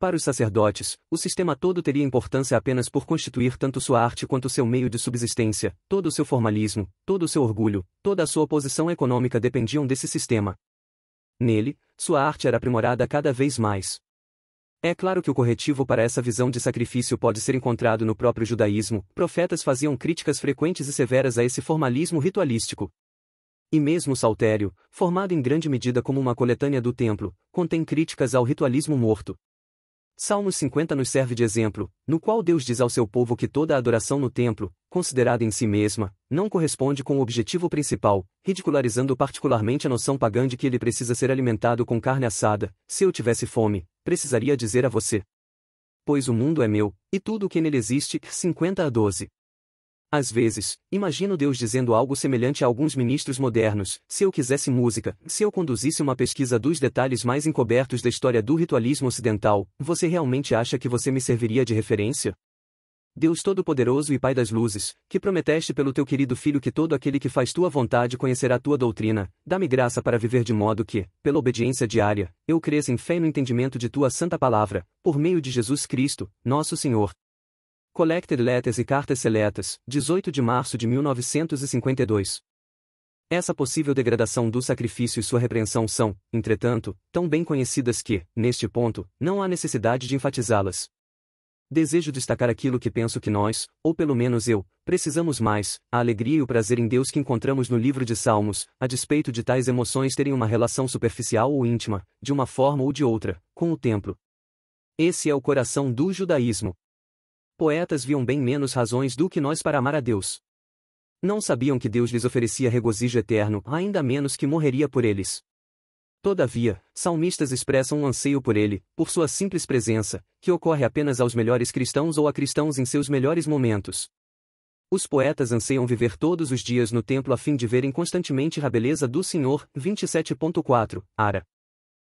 Para os sacerdotes, o sistema todo teria importância apenas por constituir tanto sua arte quanto seu meio de subsistência, todo o seu formalismo, todo o seu orgulho, toda a sua posição econômica dependiam desse sistema. Nele, sua arte era aprimorada cada vez mais. É claro que o corretivo para essa visão de sacrifício pode ser encontrado no próprio judaísmo, profetas faziam críticas frequentes e severas a esse formalismo ritualístico. E mesmo o Saltério, formado em grande medida como uma coletânea do templo, contém críticas ao ritualismo morto. Salmos 50 nos serve de exemplo, no qual Deus diz ao seu povo que toda a adoração no templo, considerada em si mesma, não corresponde com o objetivo principal, ridicularizando particularmente a noção pagã de que ele precisa ser alimentado com carne assada. Se eu tivesse fome, precisaria dizer a você: Pois o mundo é meu, e tudo o que nele existe. 50 a 12. Às vezes, imagino Deus dizendo algo semelhante a alguns ministros modernos: se eu quisesse música, se eu conduzisse uma pesquisa dos detalhes mais encobertos da história do ritualismo ocidental, você realmente acha que você me serviria de referência? Deus Todo-Poderoso e Pai das Luzes, que prometeste pelo teu querido filho que todo aquele que faz tua vontade conhecerá tua doutrina, dá-me graça para viver de modo que, pela obediência diária, eu cresça em fé e no entendimento de tua santa palavra, por meio de Jesus Cristo, nosso Senhor. Collected Letters e Cartas Seletas, 18 de março de 1952. Essa possível degradação do sacrifício e sua repreensão são, entretanto, tão bem conhecidas que, neste ponto, não há necessidade de enfatizá-las. Desejo destacar aquilo que penso que nós, ou pelo menos eu, precisamos mais, a alegria e o prazer em Deus que encontramos no livro de Salmos, a despeito de tais emoções terem uma relação superficial ou íntima, de uma forma ou de outra, com o templo. Esse é o coração do judaísmo poetas viam bem menos razões do que nós para amar a Deus. Não sabiam que Deus lhes oferecia regozijo eterno, ainda menos que morreria por eles. Todavia, salmistas expressam um anseio por ele, por sua simples presença, que ocorre apenas aos melhores cristãos ou a cristãos em seus melhores momentos. Os poetas anseiam viver todos os dias no templo a fim de verem constantemente a beleza do Senhor. 27.4, Ara.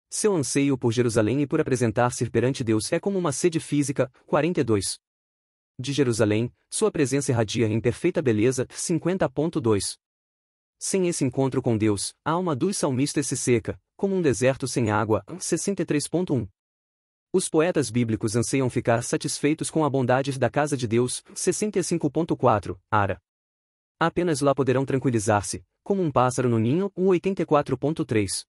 Seu anseio por Jerusalém e por apresentar-se perante Deus é como uma sede física. 42 de Jerusalém, sua presença irradia em perfeita beleza. 50.2 Sem esse encontro com Deus, a alma dos salmistas se seca, como um deserto sem água. 63.1 os poetas bíblicos anseiam ficar satisfeitos com a bondade da casa de Deus. 65.4, Ara. Apenas lá poderão tranquilizar-se, como um pássaro no ninho. 84.3.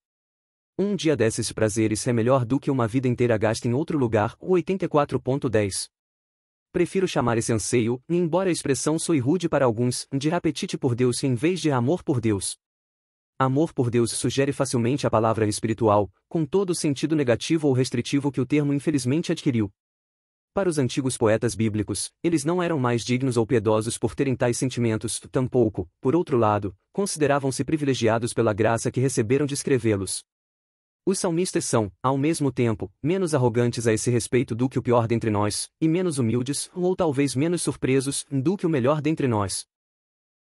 Um dia desses prazeres é melhor do que uma vida inteira gasta em outro lugar. 84.10 prefiro chamar esse anseio, embora a expressão soe rude para alguns, de apetite por Deus em vez de amor por Deus. Amor por Deus sugere facilmente a palavra espiritual, com todo o sentido negativo ou restritivo que o termo infelizmente adquiriu. Para os antigos poetas bíblicos, eles não eram mais dignos ou piedosos por terem tais sentimentos, tampouco, por outro lado, consideravam-se privilegiados pela graça que receberam de escrevê-los. Os salmistas são, ao mesmo tempo, menos arrogantes a esse respeito do que o pior dentre nós, e menos humildes, ou talvez menos surpresos, do que o melhor dentre nós.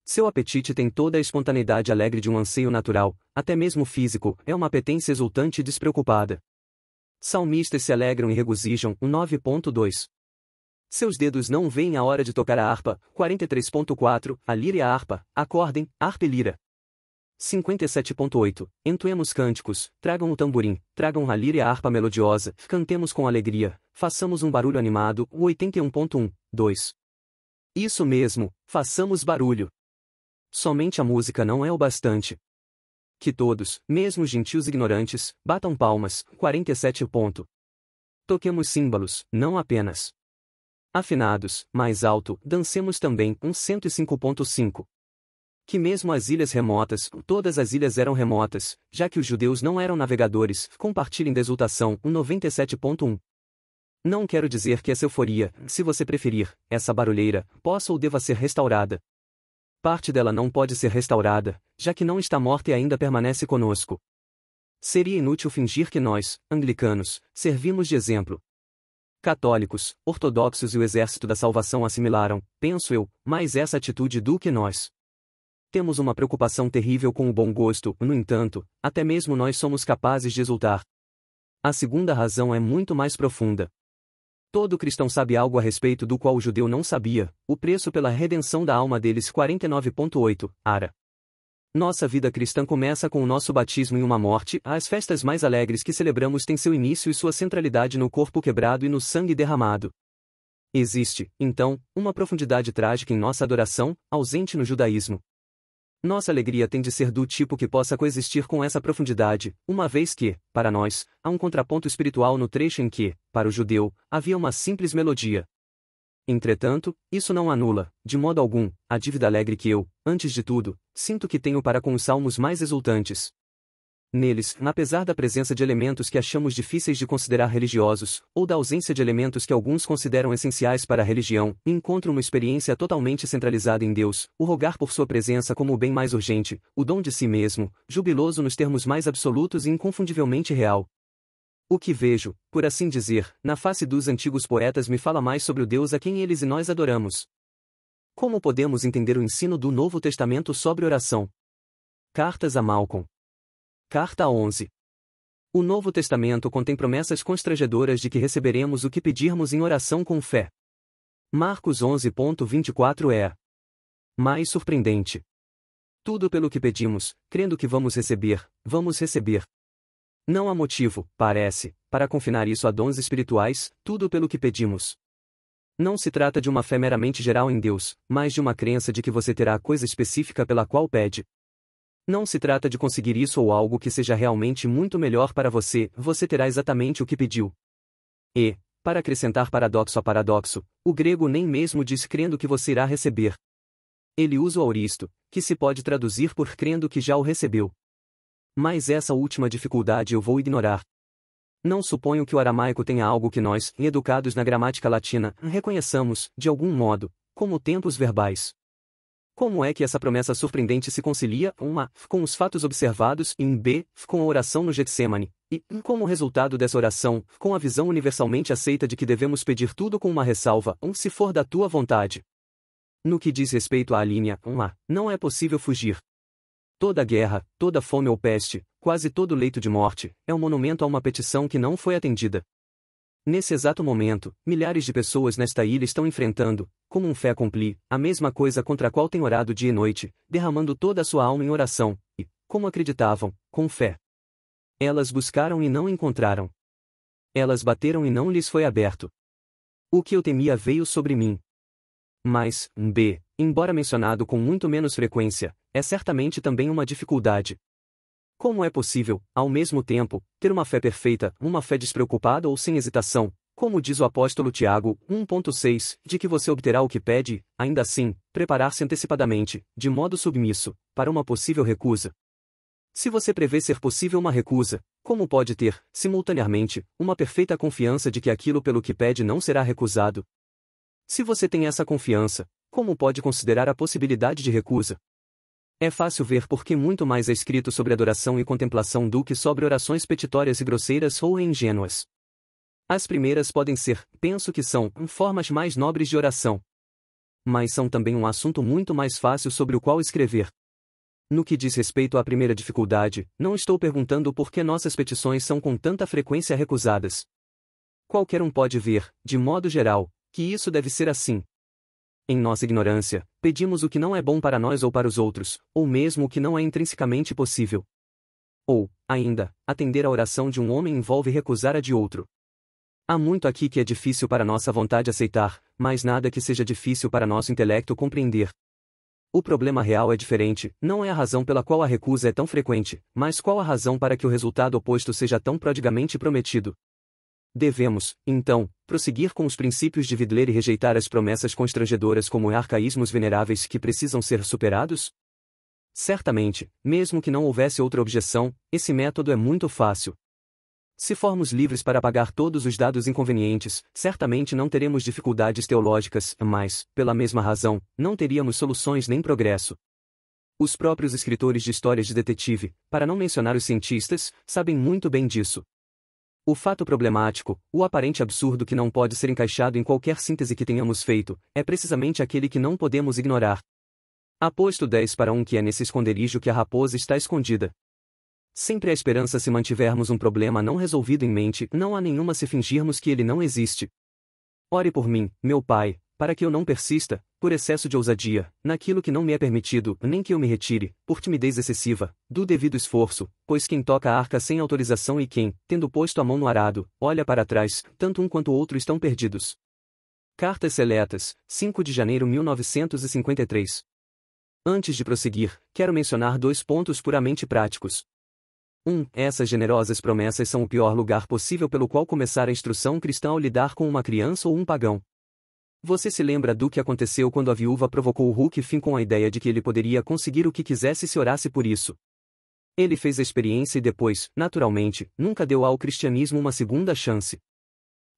Seu apetite tem toda a espontaneidade alegre de um anseio natural, até mesmo físico, é uma apetência exultante e despreocupada. Salmistas se alegram e regozijam. 9.2. Seus dedos não veem a hora de tocar a harpa. 43.4. A lira e a harpa, acordem, harpa e lira. 57.8. Entoemos cânticos, tragam o tamborim, tragam a lira e a harpa melodiosa, cantemos com alegria, façamos um barulho animado. 81.1. 2. Isso mesmo, façamos barulho. Somente a música não é o bastante. Que todos, mesmo gentios ignorantes, batam palmas. 47. Ponto. Toquemos símbolos, não apenas afinados, mais alto, dancemos também. 105.5 que mesmo as ilhas remotas, todas as ilhas eram remotas, já que os judeus não eram navegadores, compartilhem da exultação 97.1. Não quero dizer que essa euforia, se você preferir, essa barulheira, possa ou deva ser restaurada. Parte dela não pode ser restaurada, já que não está morta e ainda permanece conosco. Seria inútil fingir que nós, anglicanos, servimos de exemplo, Católicos, ortodoxos e o Exército da Salvação assimilaram, penso eu, mais essa atitude do que nós. Temos uma preocupação terrível com o bom gosto, no entanto, até mesmo nós somos capazes de exultar. A segunda razão é muito mais profunda. Todo cristão sabe algo a respeito do qual o judeu não sabia, o preço pela redenção da alma deles 49.8, Ara. Nossa vida cristã começa com o nosso batismo em uma morte, as festas mais alegres que celebramos têm seu início e sua centralidade no corpo quebrado e no sangue derramado. Existe, então, uma profundidade trágica em nossa adoração, ausente no judaísmo, nossa alegria tem de ser do tipo que possa coexistir com essa profundidade, uma vez que, para nós, há um contraponto espiritual no trecho em que, para o judeu, havia uma simples melodia. Entretanto, isso não anula, de modo algum, a dívida alegre que eu, antes de tudo, sinto que tenho para com os salmos mais exultantes. Neles, apesar da presença de elementos que achamos difíceis de considerar religiosos, ou da ausência de elementos que alguns consideram essenciais para a religião, encontro uma experiência totalmente centralizada em Deus, o rogar por sua presença como o bem mais urgente, o dom de si mesmo, jubiloso nos termos mais absolutos e inconfundivelmente real. O que vejo, por assim dizer, na face dos antigos poetas me fala mais sobre o Deus a quem eles e nós adoramos. Como podemos entender o ensino do Novo Testamento sobre oração? Cartas a Malcolm Carta 11. O Novo Testamento contém promessas constrangedoras de que receberemos o que pedirmos em oração com fé. Marcos 11.24 é mais surpreendente. Tudo pelo que pedimos, crendo que vamos receber, vamos receber. Não há motivo, parece, para confinar isso a dons espirituais, tudo pelo que pedimos. Não se trata de uma fé meramente geral em Deus, mas de uma crença de que você terá a coisa específica pela qual pede. Não se trata de conseguir isso ou algo que seja realmente muito melhor para você, você terá exatamente o que pediu. E, para acrescentar paradoxo a paradoxo, o grego nem mesmo diz crendo que você irá receber. Ele usa o auristo, que se pode traduzir por crendo que já o recebeu. Mas essa última dificuldade eu vou ignorar. Não suponho que o aramaico tenha algo que nós, educados na gramática latina, reconheçamos, de algum modo, como tempos verbais. Como é que essa promessa surpreendente se concilia, um A, com os fatos observados, e um B, com a oração no Getsemane, e, como resultado dessa oração, com a visão universalmente aceita de que devemos pedir tudo com uma ressalva, um se for da tua vontade. No que diz respeito à linha um a não é possível fugir. Toda guerra, toda fome ou peste, quase todo leito de morte, é um monumento a uma petição que não foi atendida. Nesse exato momento, milhares de pessoas nesta ilha estão enfrentando, como um fé cumpli, a mesma coisa contra a qual tem orado dia e noite, derramando toda a sua alma em oração, e, como acreditavam, com fé. Elas buscaram e não encontraram. Elas bateram e não lhes foi aberto. O que eu temia veio sobre mim. Mas, B, embora mencionado com muito menos frequência, é certamente também uma dificuldade. Como é possível, ao mesmo tempo, ter uma fé perfeita, uma fé despreocupada ou sem hesitação, como diz o apóstolo Tiago 1.6, de que você obterá o que pede, ainda assim, preparar-se antecipadamente, de modo submisso, para uma possível recusa. Se você prevê ser possível uma recusa, como pode ter, simultaneamente, uma perfeita confiança de que aquilo pelo que pede não será recusado? Se você tem essa confiança, como pode considerar a possibilidade de recusa? É fácil ver por que muito mais é escrito sobre adoração e contemplação do que sobre orações petitórias e grosseiras ou ingênuas. As primeiras podem ser, penso que são, formas mais nobres de oração. Mas são também um assunto muito mais fácil sobre o qual escrever. No que diz respeito à primeira dificuldade, não estou perguntando por que nossas petições são com tanta frequência recusadas. Qualquer um pode ver, de modo geral, que isso deve ser assim. Em nossa ignorância, pedimos o que não é bom para nós ou para os outros, ou mesmo o que não é intrinsecamente possível. Ou, ainda, atender à oração de um homem envolve recusar a de outro. Há muito aqui que é difícil para nossa vontade aceitar, mas nada que seja difícil para nosso intelecto compreender. O problema real é diferente, não é a razão pela qual a recusa é tão frequente, mas qual a razão para que o resultado oposto seja tão prodigamente prometido. Devemos, então, prosseguir com os princípios de Vidler e rejeitar as promessas constrangedoras como arcaísmos veneráveis que precisam ser superados? Certamente, mesmo que não houvesse outra objeção, esse método é muito fácil, se formos livres para apagar todos os dados inconvenientes, certamente não teremos dificuldades teológicas, mas, pela mesma razão, não teríamos soluções nem progresso. Os próprios escritores de histórias de detetive, para não mencionar os cientistas, sabem muito bem disso. O fato problemático, o aparente absurdo que não pode ser encaixado em qualquer síntese que tenhamos feito, é precisamente aquele que não podemos ignorar. Aposto 10 para um que é nesse esconderijo que a raposa está escondida. Sempre há esperança se mantivermos um problema não resolvido em mente, não há nenhuma se fingirmos que ele não existe. Ore por mim, meu Pai, para que eu não persista, por excesso de ousadia, naquilo que não me é permitido, nem que eu me retire, por timidez excessiva, do devido esforço, pois quem toca a arca sem autorização e quem, tendo posto a mão no arado, olha para trás, tanto um quanto o outro estão perdidos. Cartas Seletas, 5 de janeiro 1953. Antes de prosseguir, quero mencionar dois pontos puramente práticos. 1. Um, essas generosas promessas são o pior lugar possível pelo qual começar a instrução cristã ao lidar com uma criança ou um pagão. Você se lembra do que aconteceu quando a viúva provocou o Hulk Finn com a ideia de que ele poderia conseguir o que quisesse se orasse por isso. Ele fez a experiência e depois, naturalmente, nunca deu ao cristianismo uma segunda chance.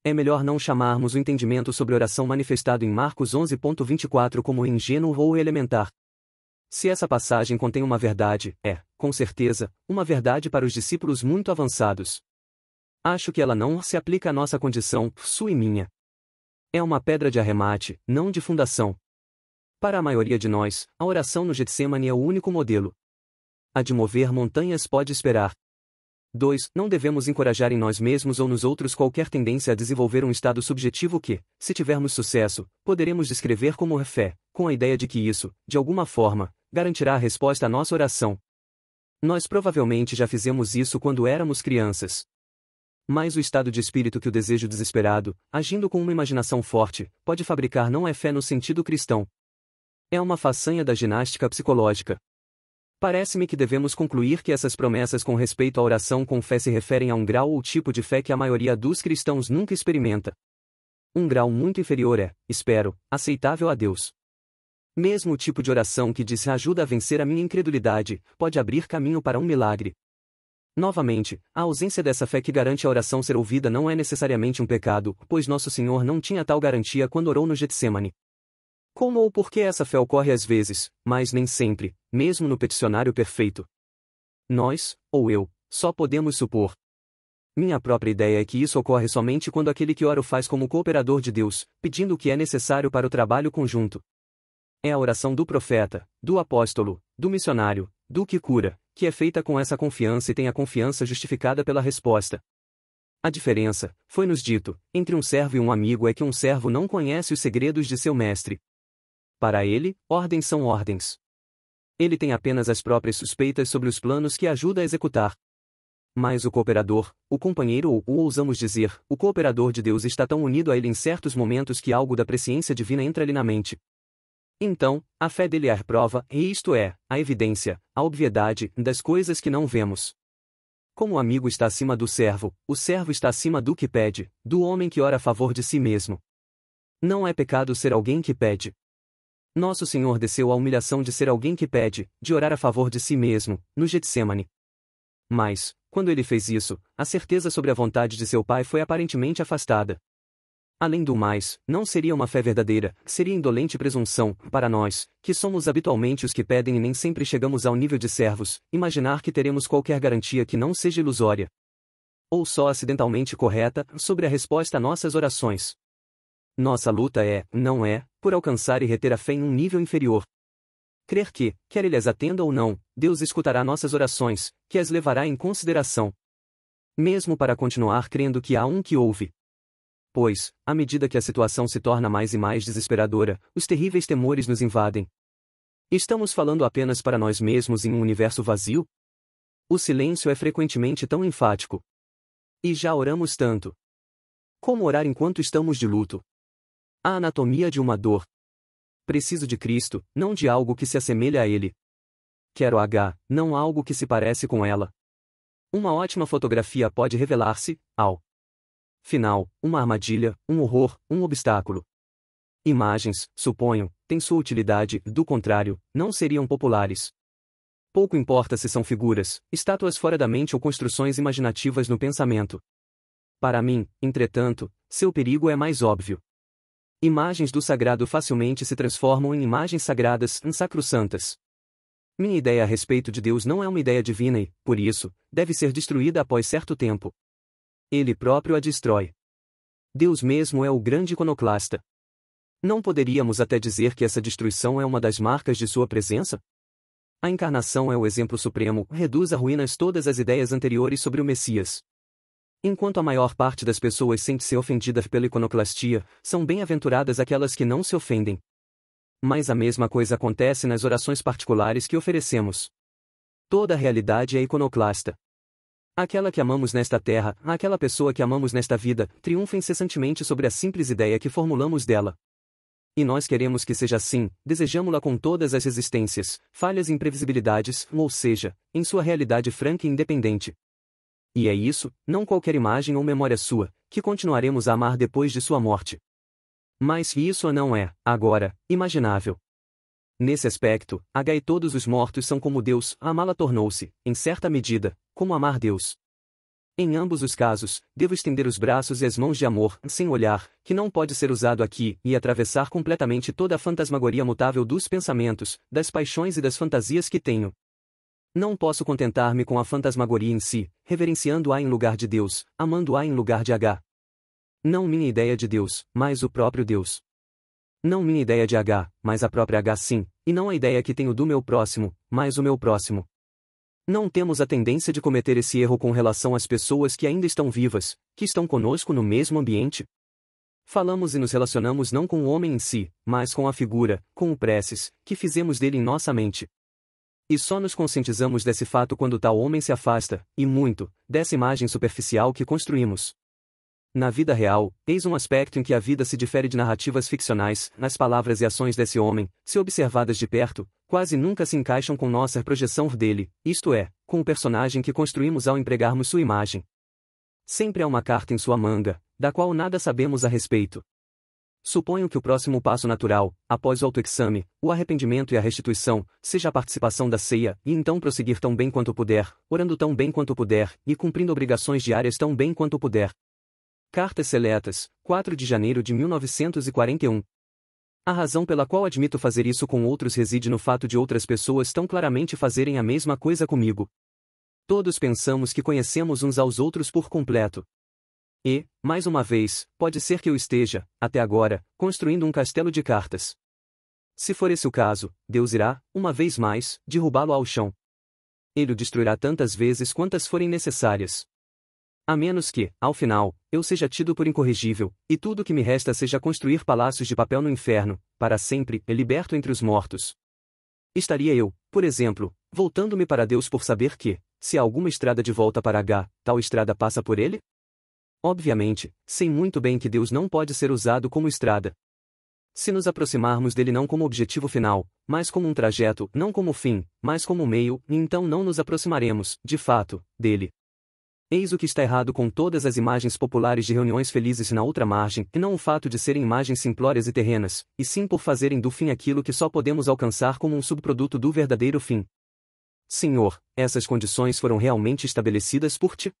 É melhor não chamarmos o entendimento sobre oração manifestado em Marcos 11.24 como ingênuo ou elementar, se essa passagem contém uma verdade, é, com certeza, uma verdade para os discípulos muito avançados. Acho que ela não se aplica à nossa condição, sua e minha. É uma pedra de arremate, não de fundação. Para a maioria de nós, a oração no Getsemane é o único modelo. A de mover montanhas pode esperar. 2. Não devemos encorajar em nós mesmos ou nos outros qualquer tendência a desenvolver um estado subjetivo que, se tivermos sucesso, poderemos descrever como é fé, com a ideia de que isso, de alguma forma, garantirá a resposta à nossa oração. Nós provavelmente já fizemos isso quando éramos crianças. Mas o estado de espírito que o desejo desesperado, agindo com uma imaginação forte, pode fabricar não é fé no sentido cristão. É uma façanha da ginástica psicológica. Parece-me que devemos concluir que essas promessas com respeito à oração com fé se referem a um grau ou tipo de fé que a maioria dos cristãos nunca experimenta. Um grau muito inferior é, espero, aceitável a Deus. Mesmo o tipo de oração que disse ajuda a vencer a minha incredulidade, pode abrir caminho para um milagre. Novamente, a ausência dessa fé que garante a oração ser ouvida não é necessariamente um pecado, pois Nosso Senhor não tinha tal garantia quando orou no Getsemane. Como ou por que essa fé ocorre às vezes, mas nem sempre, mesmo no peticionário perfeito? Nós, ou eu, só podemos supor. Minha própria ideia é que isso ocorre somente quando aquele que ora o faz como cooperador de Deus, pedindo o que é necessário para o trabalho conjunto. É a oração do profeta, do apóstolo, do missionário, do que cura, que é feita com essa confiança e tem a confiança justificada pela resposta. A diferença, foi-nos dito, entre um servo e um amigo é que um servo não conhece os segredos de seu mestre. Para ele, ordens são ordens. Ele tem apenas as próprias suspeitas sobre os planos que ajuda a executar. Mas o cooperador, o companheiro ou, o ousamos dizer, o cooperador de Deus está tão unido a ele em certos momentos que algo da presciência divina entra-lhe na mente, então, a fé dele é a prova, e isto é, a evidência, a obviedade, das coisas que não vemos. Como o amigo está acima do servo, o servo está acima do que pede, do homem que ora a favor de si mesmo. Não é pecado ser alguém que pede. Nosso Senhor desceu à humilhação de ser alguém que pede, de orar a favor de si mesmo, no Getsemane. Mas, quando ele fez isso, a certeza sobre a vontade de seu pai foi aparentemente afastada. Além do mais, não seria uma fé verdadeira, seria indolente presunção, para nós, que somos habitualmente os que pedem e nem sempre chegamos ao nível de servos, imaginar que teremos qualquer garantia que não seja ilusória. Ou só acidentalmente correta, sobre a resposta a nossas orações. Nossa luta é, não é, por alcançar e reter a fé em um nível inferior. Crer que, quer ele as atenda ou não, Deus escutará nossas orações, que as levará em consideração. Mesmo para continuar crendo que há um que ouve, pois, à medida que a situação se torna mais e mais desesperadora, os terríveis temores nos invadem. Estamos falando apenas para nós mesmos em um universo vazio? O silêncio é frequentemente tão enfático. E já oramos tanto. Como orar enquanto estamos de luto? A anatomia de uma dor. Preciso de Cristo, não de algo que se assemelha a Ele. Quero H, não algo que se parece com ela. Uma ótima fotografia pode revelar-se, ao final, uma armadilha, um horror, um obstáculo. Imagens, suponho, têm sua utilidade, do contrário, não seriam populares. Pouco importa se são figuras, estátuas fora da mente ou construções imaginativas no pensamento. Para mim, entretanto, seu perigo é mais óbvio. Imagens do sagrado facilmente se transformam em imagens sagradas, em Minha ideia a respeito de Deus não é uma ideia divina e, por isso, deve ser destruída após certo tempo ele próprio a destrói. Deus mesmo é o grande iconoclasta. Não poderíamos até dizer que essa destruição é uma das marcas de sua presença? A encarnação é o exemplo supremo, reduz a ruínas todas as ideias anteriores sobre o Messias. Enquanto a maior parte das pessoas sente-se ofendida pela iconoclastia, são bem-aventuradas aquelas que não se ofendem. Mas a mesma coisa acontece nas orações particulares que oferecemos. Toda a realidade é iconoclasta. Aquela que amamos nesta terra, aquela pessoa que amamos nesta vida, triunfa incessantemente sobre a simples ideia que formulamos dela. E nós queremos que seja assim, desejamos-la com todas as resistências, falhas e imprevisibilidades, ou seja, em sua realidade franca e independente. E é isso, não qualquer imagem ou memória sua, que continuaremos a amar depois de sua morte. Mas isso não é, agora, imaginável. Nesse aspecto, H e todos os mortos são como Deus, amá-la tornou-se, em certa medida, como amar Deus. Em ambos os casos, devo estender os braços e as mãos de amor, sem olhar, que não pode ser usado aqui, e atravessar completamente toda a fantasmagoria mutável dos pensamentos, das paixões e das fantasias que tenho. Não posso contentar-me com a fantasmagoria em si, reverenciando-a em lugar de Deus, amando-a em lugar de H. Não minha ideia de Deus, mas o próprio Deus. Não minha ideia de H, mas a própria H sim, e não a ideia que tenho do meu próximo, mas o meu próximo. Não temos a tendência de cometer esse erro com relação às pessoas que ainda estão vivas, que estão conosco no mesmo ambiente? Falamos e nos relacionamos não com o homem em si, mas com a figura, com o preces, que fizemos dele em nossa mente. E só nos conscientizamos desse fato quando tal homem se afasta, e muito, dessa imagem superficial que construímos. Na vida real, eis um aspecto em que a vida se difere de narrativas ficcionais, nas palavras e ações desse homem, se observadas de perto, quase nunca se encaixam com nossa projeção dele, isto é, com o personagem que construímos ao empregarmos sua imagem. Sempre há uma carta em sua manga, da qual nada sabemos a respeito. Suponho que o próximo passo natural, após o autoexame, o arrependimento e a restituição, seja a participação da ceia, e então prosseguir tão bem quanto puder, orando tão bem quanto puder, e cumprindo obrigações diárias tão bem quanto puder. Cartas Seletas, 4 de janeiro de 1941. A razão pela qual admito fazer isso com outros reside no fato de outras pessoas tão claramente fazerem a mesma coisa comigo. Todos pensamos que conhecemos uns aos outros por completo. E, mais uma vez, pode ser que eu esteja, até agora, construindo um castelo de cartas. Se for esse o caso, Deus irá, uma vez mais, derrubá-lo ao chão. Ele o destruirá tantas vezes quantas forem necessárias. A menos que, ao final, eu seja tido por incorrigível, e tudo que me resta seja construir palácios de papel no inferno, para sempre, liberto entre os mortos. Estaria eu, por exemplo, voltando-me para Deus por saber que, se há alguma estrada de volta para H, tal estrada passa por ele? Obviamente, sei muito bem que Deus não pode ser usado como estrada. Se nos aproximarmos dele não como objetivo final, mas como um trajeto, não como fim, mas como meio, então não nos aproximaremos, de fato, dele. Eis o que está errado com todas as imagens populares de reuniões felizes na outra margem, e não o fato de serem imagens simplórias e terrenas, e sim por fazerem do fim aquilo que só podemos alcançar como um subproduto do verdadeiro fim. Senhor, essas condições foram realmente estabelecidas por ti?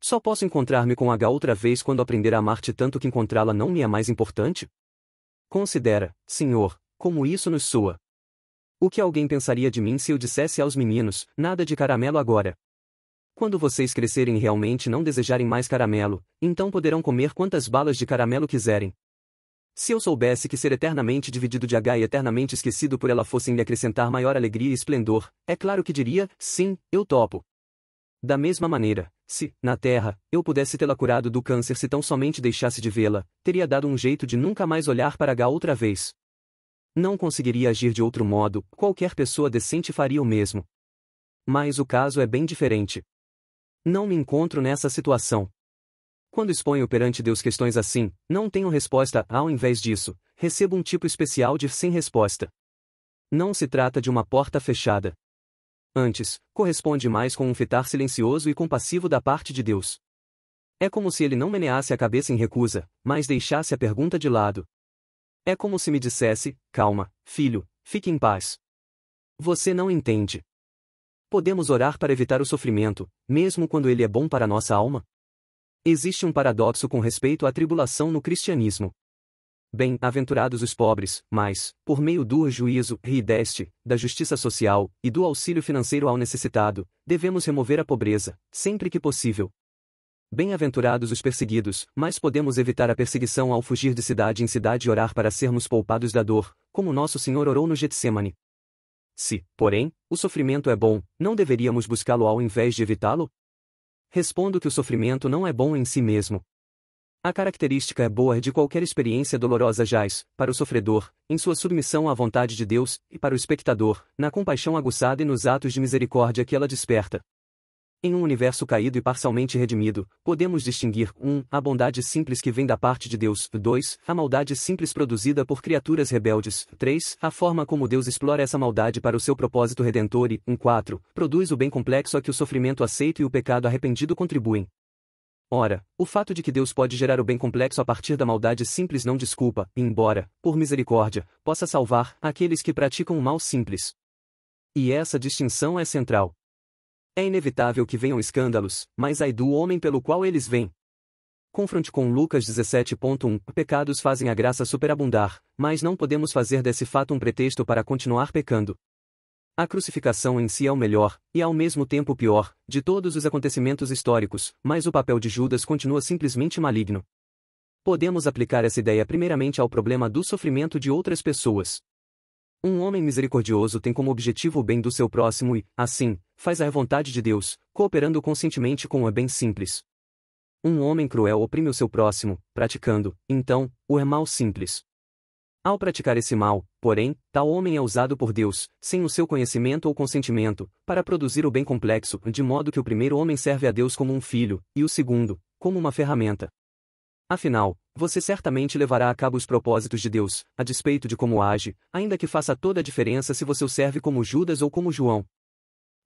Só posso encontrar-me com H outra vez quando aprender a amar-te tanto que encontrá-la não me é mais importante? Considera, Senhor, como isso nos soa. O que alguém pensaria de mim se eu dissesse aos meninos, nada de caramelo agora, quando vocês crescerem e realmente não desejarem mais caramelo, então poderão comer quantas balas de caramelo quiserem. Se eu soubesse que ser eternamente dividido de H e eternamente esquecido por ela fossem lhe acrescentar maior alegria e esplendor, é claro que diria, sim, eu topo. Da mesma maneira, se, na Terra, eu pudesse tê-la curado do câncer se tão somente deixasse de vê-la, teria dado um jeito de nunca mais olhar para H outra vez. Não conseguiria agir de outro modo, qualquer pessoa decente faria o mesmo. Mas o caso é bem diferente. Não me encontro nessa situação. Quando exponho perante Deus questões assim, não tenho resposta, ao invés disso, recebo um tipo especial de sem resposta. Não se trata de uma porta fechada. Antes, corresponde mais com um fitar silencioso e compassivo da parte de Deus. É como se ele não meneasse a cabeça em recusa, mas deixasse a pergunta de lado. É como se me dissesse: calma, filho, fique em paz. Você não entende. Podemos orar para evitar o sofrimento, mesmo quando ele é bom para nossa alma? Existe um paradoxo com respeito à tribulação no cristianismo. Bem-aventurados os pobres, mas, por meio do juízo, rideste, da justiça social e do auxílio financeiro ao necessitado, devemos remover a pobreza, sempre que possível. Bem-aventurados os perseguidos, mas podemos evitar a perseguição ao fugir de cidade em cidade e orar para sermos poupados da dor, como nosso Senhor orou no Getsemane. Se, porém, o sofrimento é bom, não deveríamos buscá-lo ao invés de evitá-lo? Respondo que o sofrimento não é bom em si mesmo. A característica é boa de qualquer experiência dolorosa jaz, para o sofredor, em sua submissão à vontade de Deus, e para o espectador, na compaixão aguçada e nos atos de misericórdia que ela desperta. Em um universo caído e parcialmente redimido, podemos distinguir 1. Um, a bondade simples que vem da parte de Deus, 2. A maldade simples produzida por criaturas rebeldes, 3. A forma como Deus explora essa maldade para o seu propósito redentor e Um, 4. Produz o bem complexo a que o sofrimento aceito e o pecado arrependido contribuem. Ora, o fato de que Deus pode gerar o bem complexo a partir da maldade simples não desculpa, embora, por misericórdia, possa salvar aqueles que praticam o mal simples. E essa distinção é central. É inevitável que venham escândalos, mas ai do homem pelo qual eles vêm. Confronte com Lucas 17.1 Pecados fazem a graça superabundar, mas não podemos fazer desse fato um pretexto para continuar pecando. A crucificação em si é o melhor, e ao mesmo tempo o pior, de todos os acontecimentos históricos, mas o papel de Judas continua simplesmente maligno. Podemos aplicar essa ideia primeiramente ao problema do sofrimento de outras pessoas. Um homem misericordioso tem como objetivo o bem do seu próximo e, assim, faz a vontade de Deus, cooperando conscientemente com o bem simples. Um homem cruel oprime o seu próximo, praticando, então, o mal simples. Ao praticar esse mal, porém, tal homem é usado por Deus, sem o seu conhecimento ou consentimento, para produzir o bem complexo, de modo que o primeiro homem serve a Deus como um filho, e o segundo, como uma ferramenta. Afinal, você certamente levará a cabo os propósitos de Deus, a despeito de como age, ainda que faça toda a diferença se você o serve como Judas ou como João.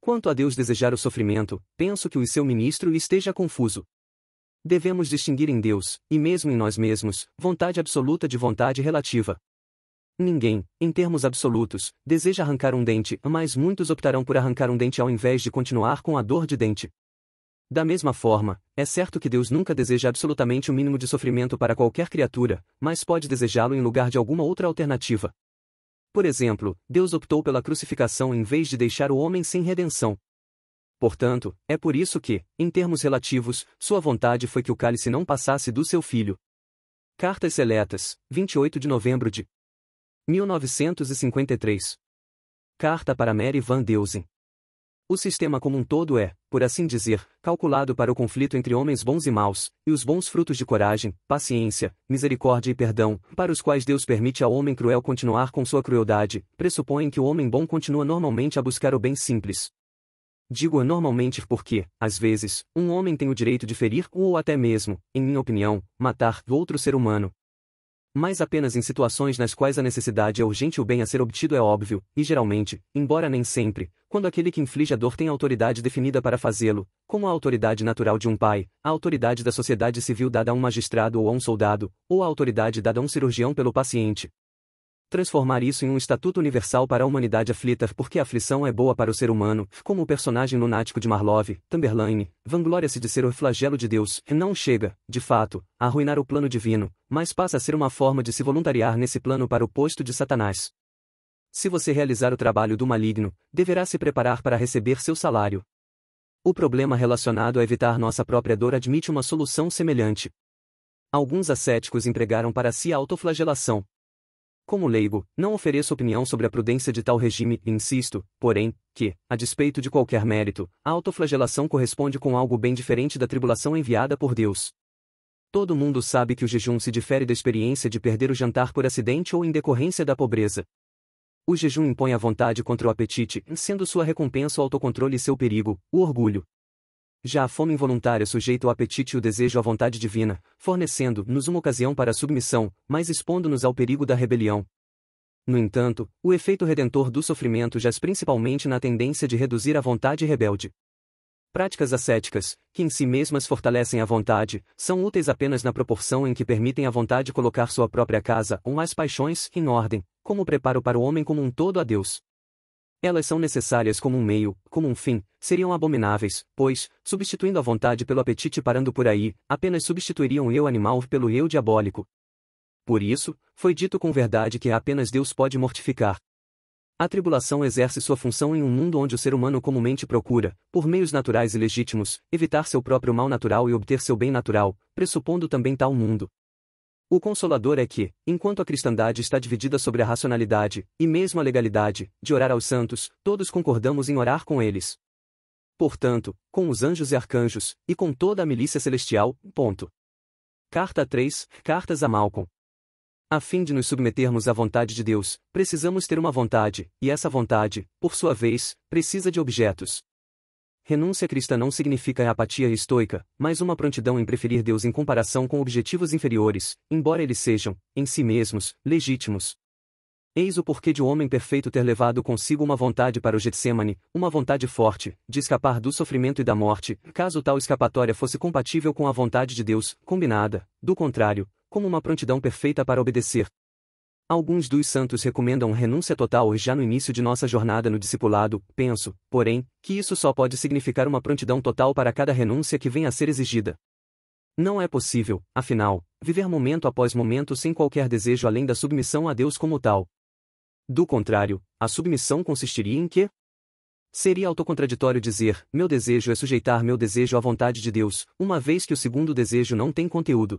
Quanto a Deus desejar o sofrimento, penso que o seu ministro esteja confuso. Devemos distinguir em Deus, e mesmo em nós mesmos, vontade absoluta de vontade relativa. Ninguém, em termos absolutos, deseja arrancar um dente, mas muitos optarão por arrancar um dente ao invés de continuar com a dor de dente. Da mesma forma, é certo que Deus nunca deseja absolutamente o mínimo de sofrimento para qualquer criatura, mas pode desejá-lo em lugar de alguma outra alternativa. Por exemplo, Deus optou pela crucificação em vez de deixar o homem sem redenção. Portanto, é por isso que, em termos relativos, sua vontade foi que o cálice não passasse do seu filho. Cartas Seletas, 28 de novembro de 1953. Carta para Mary Van Deusen. O sistema como um todo é, por assim dizer, calculado para o conflito entre homens bons e maus, e os bons frutos de coragem, paciência, misericórdia e perdão, para os quais Deus permite ao homem cruel continuar com sua crueldade, pressupõem que o homem bom continua normalmente a buscar o bem simples. Digo normalmente porque, às vezes, um homem tem o direito de ferir ou até mesmo, em minha opinião, matar outro ser humano, mas apenas em situações nas quais a necessidade é urgente o bem a ser obtido é óbvio, e geralmente, embora nem sempre, quando aquele que inflige a dor tem autoridade definida para fazê-lo, como a autoridade natural de um pai, a autoridade da sociedade civil dada a um magistrado ou a um soldado, ou a autoridade dada a um cirurgião pelo paciente, transformar isso em um estatuto universal para a humanidade aflita, porque a aflição é boa para o ser humano, como o personagem lunático de Marlov, Tamberlaine, vangloria-se de ser o flagelo de Deus, e não chega, de fato, a arruinar o plano divino, mas passa a ser uma forma de se voluntariar nesse plano para o posto de Satanás. Se você realizar o trabalho do maligno, deverá se preparar para receber seu salário. O problema relacionado a evitar nossa própria dor admite uma solução semelhante. Alguns ascéticos empregaram para si a autoflagelação, como leigo, não ofereço opinião sobre a prudência de tal regime insisto, porém, que, a despeito de qualquer mérito, a autoflagelação corresponde com algo bem diferente da tribulação enviada por Deus. Todo mundo sabe que o jejum se difere da experiência de perder o jantar por acidente ou em decorrência da pobreza. O jejum impõe a vontade contra o apetite, sendo sua recompensa o autocontrole e seu perigo, o orgulho. Já a fome involuntária sujeita o apetite e o desejo à vontade divina, fornecendo-nos uma ocasião para a submissão, mas expondo-nos ao perigo da rebelião. No entanto, o efeito redentor do sofrimento jaz principalmente na tendência de reduzir a vontade rebelde. Práticas ascéticas, que em si mesmas fortalecem a vontade, são úteis apenas na proporção em que permitem à vontade colocar sua própria casa ou as paixões em ordem, como preparo para o homem como um todo a Deus. Elas são necessárias como um meio, como um fim, seriam abomináveis, pois, substituindo a vontade pelo apetite parando por aí, apenas substituiriam o eu animal pelo eu diabólico. Por isso, foi dito com verdade que apenas Deus pode mortificar. A tribulação exerce sua função em um mundo onde o ser humano comumente procura, por meios naturais e legítimos, evitar seu próprio mal natural e obter seu bem natural, pressupondo também tal mundo. O consolador é que, enquanto a cristandade está dividida sobre a racionalidade, e mesmo a legalidade, de orar aos santos, todos concordamos em orar com eles. Portanto, com os anjos e arcanjos, e com toda a milícia celestial, ponto. Carta 3, Cartas a Malcolm. A fim de nos submetermos à vontade de Deus, precisamos ter uma vontade, e essa vontade, por sua vez, precisa de objetos. Renúncia cristã não significa apatia estoica, mas uma prontidão em preferir Deus em comparação com objetivos inferiores, embora eles sejam, em si mesmos, legítimos. Eis o porquê de o um homem perfeito ter levado consigo uma vontade para o Getsemane, uma vontade forte, de escapar do sofrimento e da morte, caso tal escapatória fosse compatível com a vontade de Deus, combinada, do contrário, como uma prontidão perfeita para obedecer, Alguns dos santos recomendam renúncia total já no início de nossa jornada no discipulado, penso, porém, que isso só pode significar uma prontidão total para cada renúncia que venha a ser exigida. Não é possível, afinal, viver momento após momento sem qualquer desejo além da submissão a Deus como tal. Do contrário, a submissão consistiria em que? Seria autocontraditório dizer: meu desejo é sujeitar meu desejo à vontade de Deus, uma vez que o segundo desejo não tem conteúdo.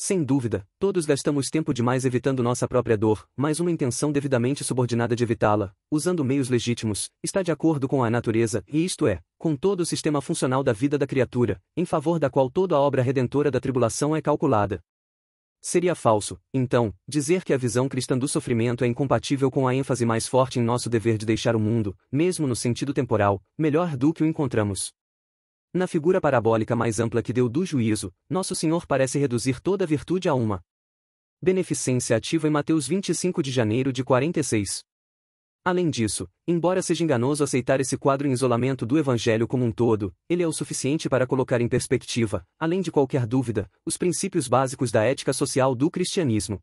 Sem dúvida, todos gastamos tempo demais evitando nossa própria dor, mas uma intenção devidamente subordinada de evitá-la, usando meios legítimos, está de acordo com a natureza, e isto é, com todo o sistema funcional da vida da criatura, em favor da qual toda a obra redentora da tribulação é calculada. Seria falso, então, dizer que a visão cristã do sofrimento é incompatível com a ênfase mais forte em nosso dever de deixar o mundo, mesmo no sentido temporal, melhor do que o encontramos. Na figura parabólica mais ampla que deu do juízo, Nosso Senhor parece reduzir toda a virtude a uma. Beneficência ativa em Mateus 25 de janeiro de 46. Além disso, embora seja enganoso aceitar esse quadro em isolamento do Evangelho como um todo, ele é o suficiente para colocar em perspectiva, além de qualquer dúvida, os princípios básicos da ética social do cristianismo.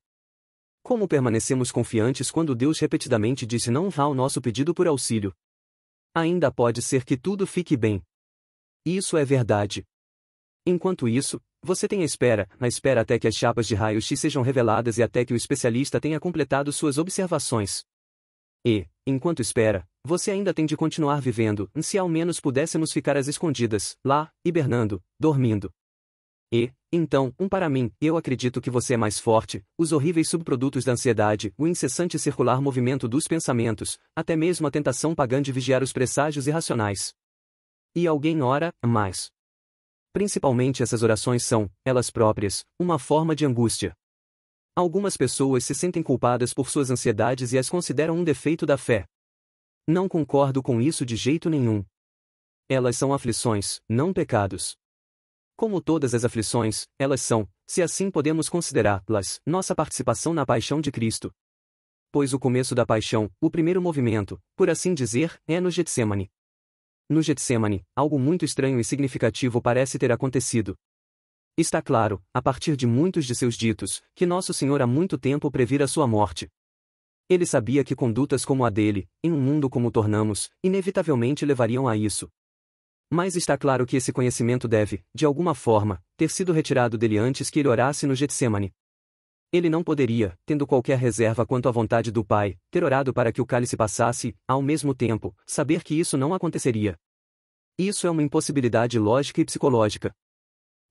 Como permanecemos confiantes quando Deus repetidamente disse não ao nosso pedido por auxílio? Ainda pode ser que tudo fique bem. Isso é verdade. Enquanto isso, você tem a espera, na espera até que as chapas de raio-x sejam reveladas e até que o especialista tenha completado suas observações. E, enquanto espera, você ainda tem de continuar vivendo, se ao menos pudéssemos ficar às escondidas, lá, hibernando, dormindo. E, então, um para mim, eu acredito que você é mais forte, os horríveis subprodutos da ansiedade, o incessante circular movimento dos pensamentos, até mesmo a tentação pagã de vigiar os presságios irracionais e alguém ora, mais. Principalmente essas orações são, elas próprias, uma forma de angústia. Algumas pessoas se sentem culpadas por suas ansiedades e as consideram um defeito da fé. Não concordo com isso de jeito nenhum. Elas são aflições, não pecados. Como todas as aflições, elas são, se assim podemos considerá-las, nossa participação na paixão de Cristo. Pois o começo da paixão, o primeiro movimento, por assim dizer, é no Getsemane. No Getsemane, algo muito estranho e significativo parece ter acontecido. Está claro, a partir de muitos de seus ditos, que Nosso Senhor há muito tempo previra sua morte. Ele sabia que condutas como a dele, em um mundo como o tornamos, inevitavelmente levariam a isso. Mas está claro que esse conhecimento deve, de alguma forma, ter sido retirado dele antes que ele orasse no Getsemane. Ele não poderia, tendo qualquer reserva quanto à vontade do Pai, ter orado para que o cálice passasse, ao mesmo tempo, saber que isso não aconteceria. Isso é uma impossibilidade lógica e psicológica.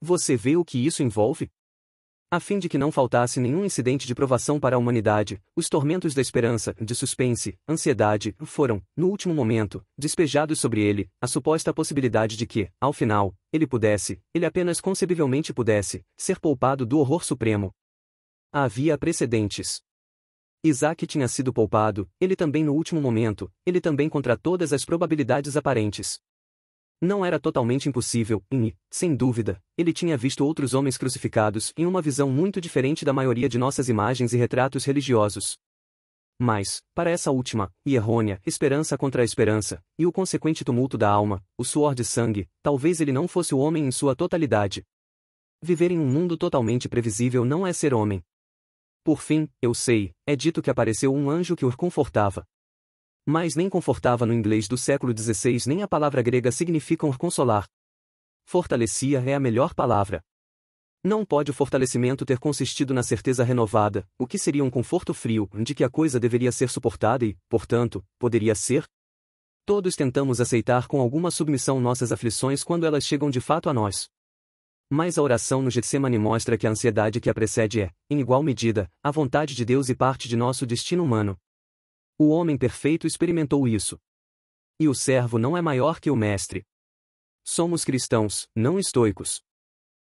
Você vê o que isso envolve? A fim de que não faltasse nenhum incidente de provação para a humanidade, os tormentos da esperança, de suspense, ansiedade, foram, no último momento, despejados sobre ele, a suposta possibilidade de que, ao final, ele pudesse, ele apenas concebivelmente pudesse, ser poupado do horror supremo, Havia precedentes. Isaac tinha sido poupado, ele também no último momento, ele também contra todas as probabilidades aparentes. Não era totalmente impossível, e, sem dúvida, ele tinha visto outros homens crucificados em uma visão muito diferente da maioria de nossas imagens e retratos religiosos. Mas, para essa última, e errônea, esperança contra a esperança, e o consequente tumulto da alma, o suor de sangue, talvez ele não fosse o homem em sua totalidade. Viver em um mundo totalmente previsível não é ser homem. Por fim, eu sei, é dito que apareceu um anjo que o confortava. Mas nem confortava no inglês do século XVI nem a palavra grega significam consolar. Fortalecia é a melhor palavra. Não pode o fortalecimento ter consistido na certeza renovada, o que seria um conforto frio, de que a coisa deveria ser suportada e, portanto, poderia ser? Todos tentamos aceitar com alguma submissão nossas aflições quando elas chegam de fato a nós. Mas a oração no Getsemane mostra que a ansiedade que a precede é, em igual medida, a vontade de Deus e parte de nosso destino humano. O homem perfeito experimentou isso. E o servo não é maior que o mestre. Somos cristãos, não estoicos.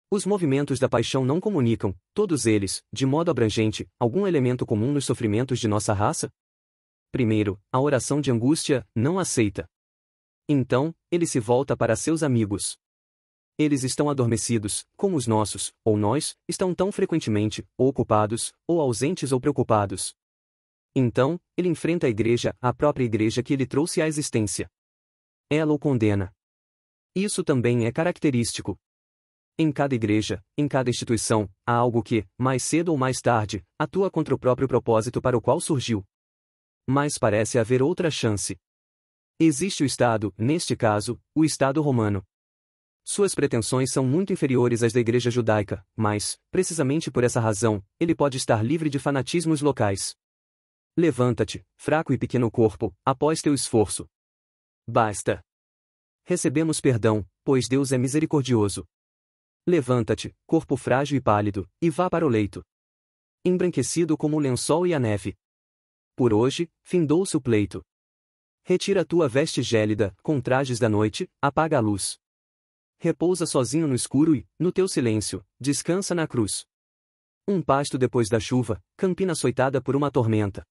Os movimentos da paixão não comunicam, todos eles, de modo abrangente, algum elemento comum nos sofrimentos de nossa raça? Primeiro, a oração de angústia não aceita. Então, ele se volta para seus amigos. Eles estão adormecidos, como os nossos, ou nós, estão tão frequentemente, ou ocupados, ou ausentes ou preocupados. Então, ele enfrenta a igreja, a própria igreja que ele trouxe à existência. Ela o condena. Isso também é característico. Em cada igreja, em cada instituição, há algo que, mais cedo ou mais tarde, atua contra o próprio propósito para o qual surgiu. Mas parece haver outra chance. Existe o Estado, neste caso, o Estado romano. Suas pretensões são muito inferiores às da Igreja Judaica, mas, precisamente por essa razão, ele pode estar livre de fanatismos locais. Levanta-te, fraco e pequeno corpo, após teu esforço. Basta. Recebemos perdão, pois Deus é misericordioso. Levanta-te, corpo frágil e pálido, e vá para o leito. Embranquecido como o lençol e a neve. Por hoje, findou-se o pleito. Retira tua veste gélida, com trajes da noite, apaga a luz repousa sozinho no escuro e, no teu silêncio, descansa na cruz. Um pasto depois da chuva, campina açoitada por uma tormenta.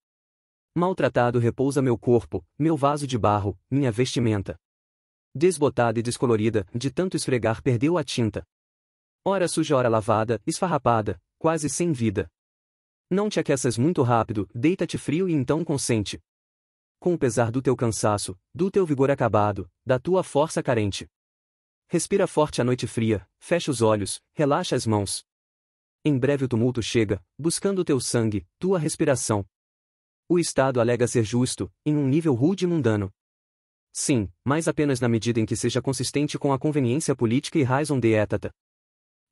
Maltratado repousa meu corpo, meu vaso de barro, minha vestimenta. Desbotada e descolorida, de tanto esfregar perdeu a tinta. Ora suja, ora lavada, esfarrapada, quase sem vida. Não te aqueças muito rápido, deita-te frio e então consente. Com o pesar do teu cansaço, do teu vigor acabado, da tua força carente. Respira forte a noite fria, fecha os olhos, relaxa as mãos. Em breve o tumulto chega, buscando teu sangue, tua respiração. O Estado alega ser justo, em um nível rude e mundano. Sim, mas apenas na medida em que seja consistente com a conveniência política e raison dietata.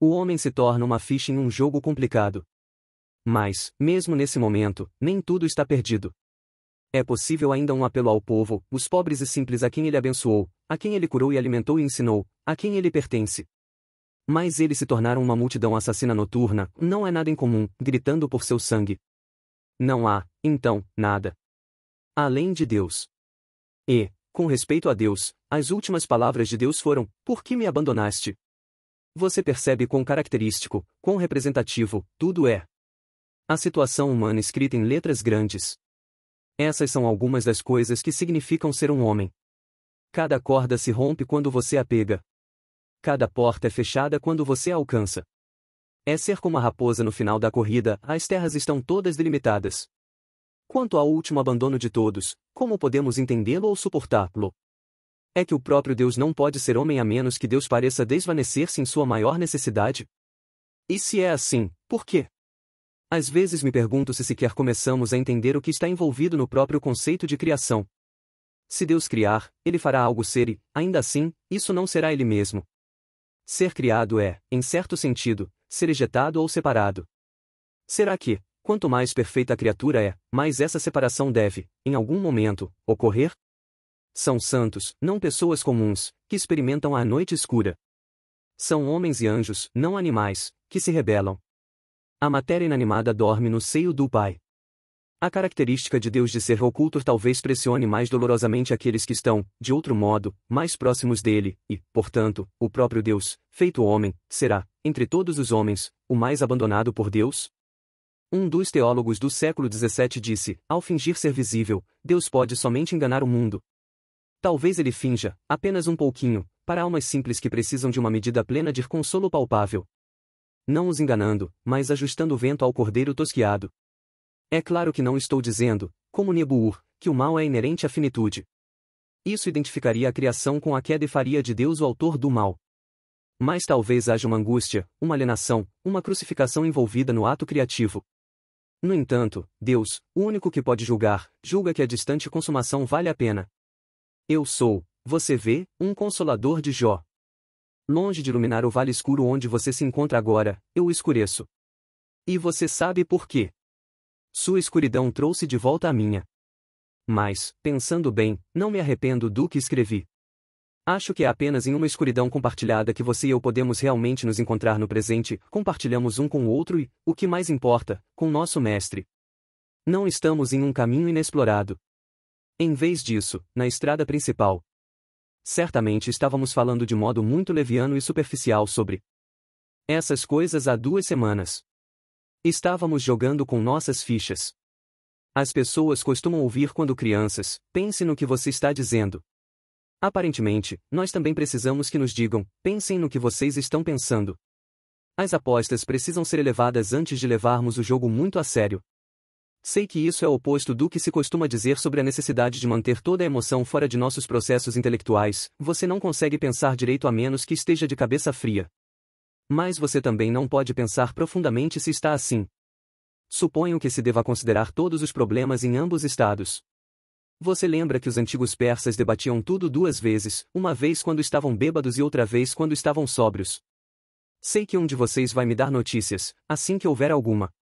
O homem se torna uma ficha em um jogo complicado. Mas, mesmo nesse momento, nem tudo está perdido. É possível ainda um apelo ao povo, os pobres e simples a quem ele abençoou, a quem ele curou e alimentou e ensinou, a quem ele pertence. Mas eles se tornaram uma multidão assassina noturna, não é nada incomum, gritando por seu sangue. Não há, então, nada. Além de Deus. E, com respeito a Deus, as últimas palavras de Deus foram: Por que me abandonaste? Você percebe quão característico, quão representativo, tudo é. A situação humana escrita em letras grandes. Essas são algumas das coisas que significam ser um homem. Cada corda se rompe quando você a pega. Cada porta é fechada quando você a alcança. É ser como a raposa no final da corrida, as terras estão todas delimitadas. Quanto ao último abandono de todos, como podemos entendê-lo ou suportá-lo? É que o próprio Deus não pode ser homem a menos que Deus pareça desvanecer-se em sua maior necessidade? E se é assim, por quê? Às vezes me pergunto se sequer começamos a entender o que está envolvido no próprio conceito de criação. Se Deus criar, ele fará algo ser e, ainda assim, isso não será ele mesmo. Ser criado é, em certo sentido, ser ejetado ou separado. Será que, quanto mais perfeita a criatura é, mais essa separação deve, em algum momento, ocorrer? São santos, não pessoas comuns, que experimentam a noite escura. São homens e anjos, não animais, que se rebelam. A matéria inanimada dorme no seio do Pai. A característica de Deus de ser oculto talvez pressione mais dolorosamente aqueles que estão, de outro modo, mais próximos dele, e, portanto, o próprio Deus, feito homem, será, entre todos os homens, o mais abandonado por Deus? Um dos teólogos do século XVII disse: ao fingir ser visível, Deus pode somente enganar o mundo. Talvez ele finja, apenas um pouquinho, para almas simples que precisam de uma medida plena de consolo palpável não os enganando, mas ajustando o vento ao cordeiro tosquiado. É claro que não estou dizendo, como Nebuur, que o mal é inerente à finitude. Isso identificaria a criação com a queda e faria de Deus o autor do mal. Mas talvez haja uma angústia, uma alienação, uma crucificação envolvida no ato criativo. No entanto, Deus, o único que pode julgar, julga que a distante consumação vale a pena. Eu sou, você vê, um consolador de Jó longe de iluminar o vale escuro onde você se encontra agora, eu escureço. E você sabe por quê? Sua escuridão trouxe de volta a minha. Mas, pensando bem, não me arrependo do que escrevi. Acho que é apenas em uma escuridão compartilhada que você e eu podemos realmente nos encontrar no presente, compartilhamos um com o outro e, o que mais importa, com nosso Mestre. Não estamos em um caminho inexplorado. Em vez disso, na estrada principal, Certamente estávamos falando de modo muito leviano e superficial sobre essas coisas há duas semanas. Estávamos jogando com nossas fichas. As pessoas costumam ouvir quando crianças, pense no que você está dizendo. Aparentemente, nós também precisamos que nos digam, pensem no que vocês estão pensando. As apostas precisam ser elevadas antes de levarmos o jogo muito a sério, Sei que isso é oposto do que se costuma dizer sobre a necessidade de manter toda a emoção fora de nossos processos intelectuais, você não consegue pensar direito a menos que esteja de cabeça fria. Mas você também não pode pensar profundamente se está assim. Suponho que se deva considerar todos os problemas em ambos estados. Você lembra que os antigos persas debatiam tudo duas vezes, uma vez quando estavam bêbados e outra vez quando estavam sóbrios. Sei que um de vocês vai me dar notícias, assim que houver alguma.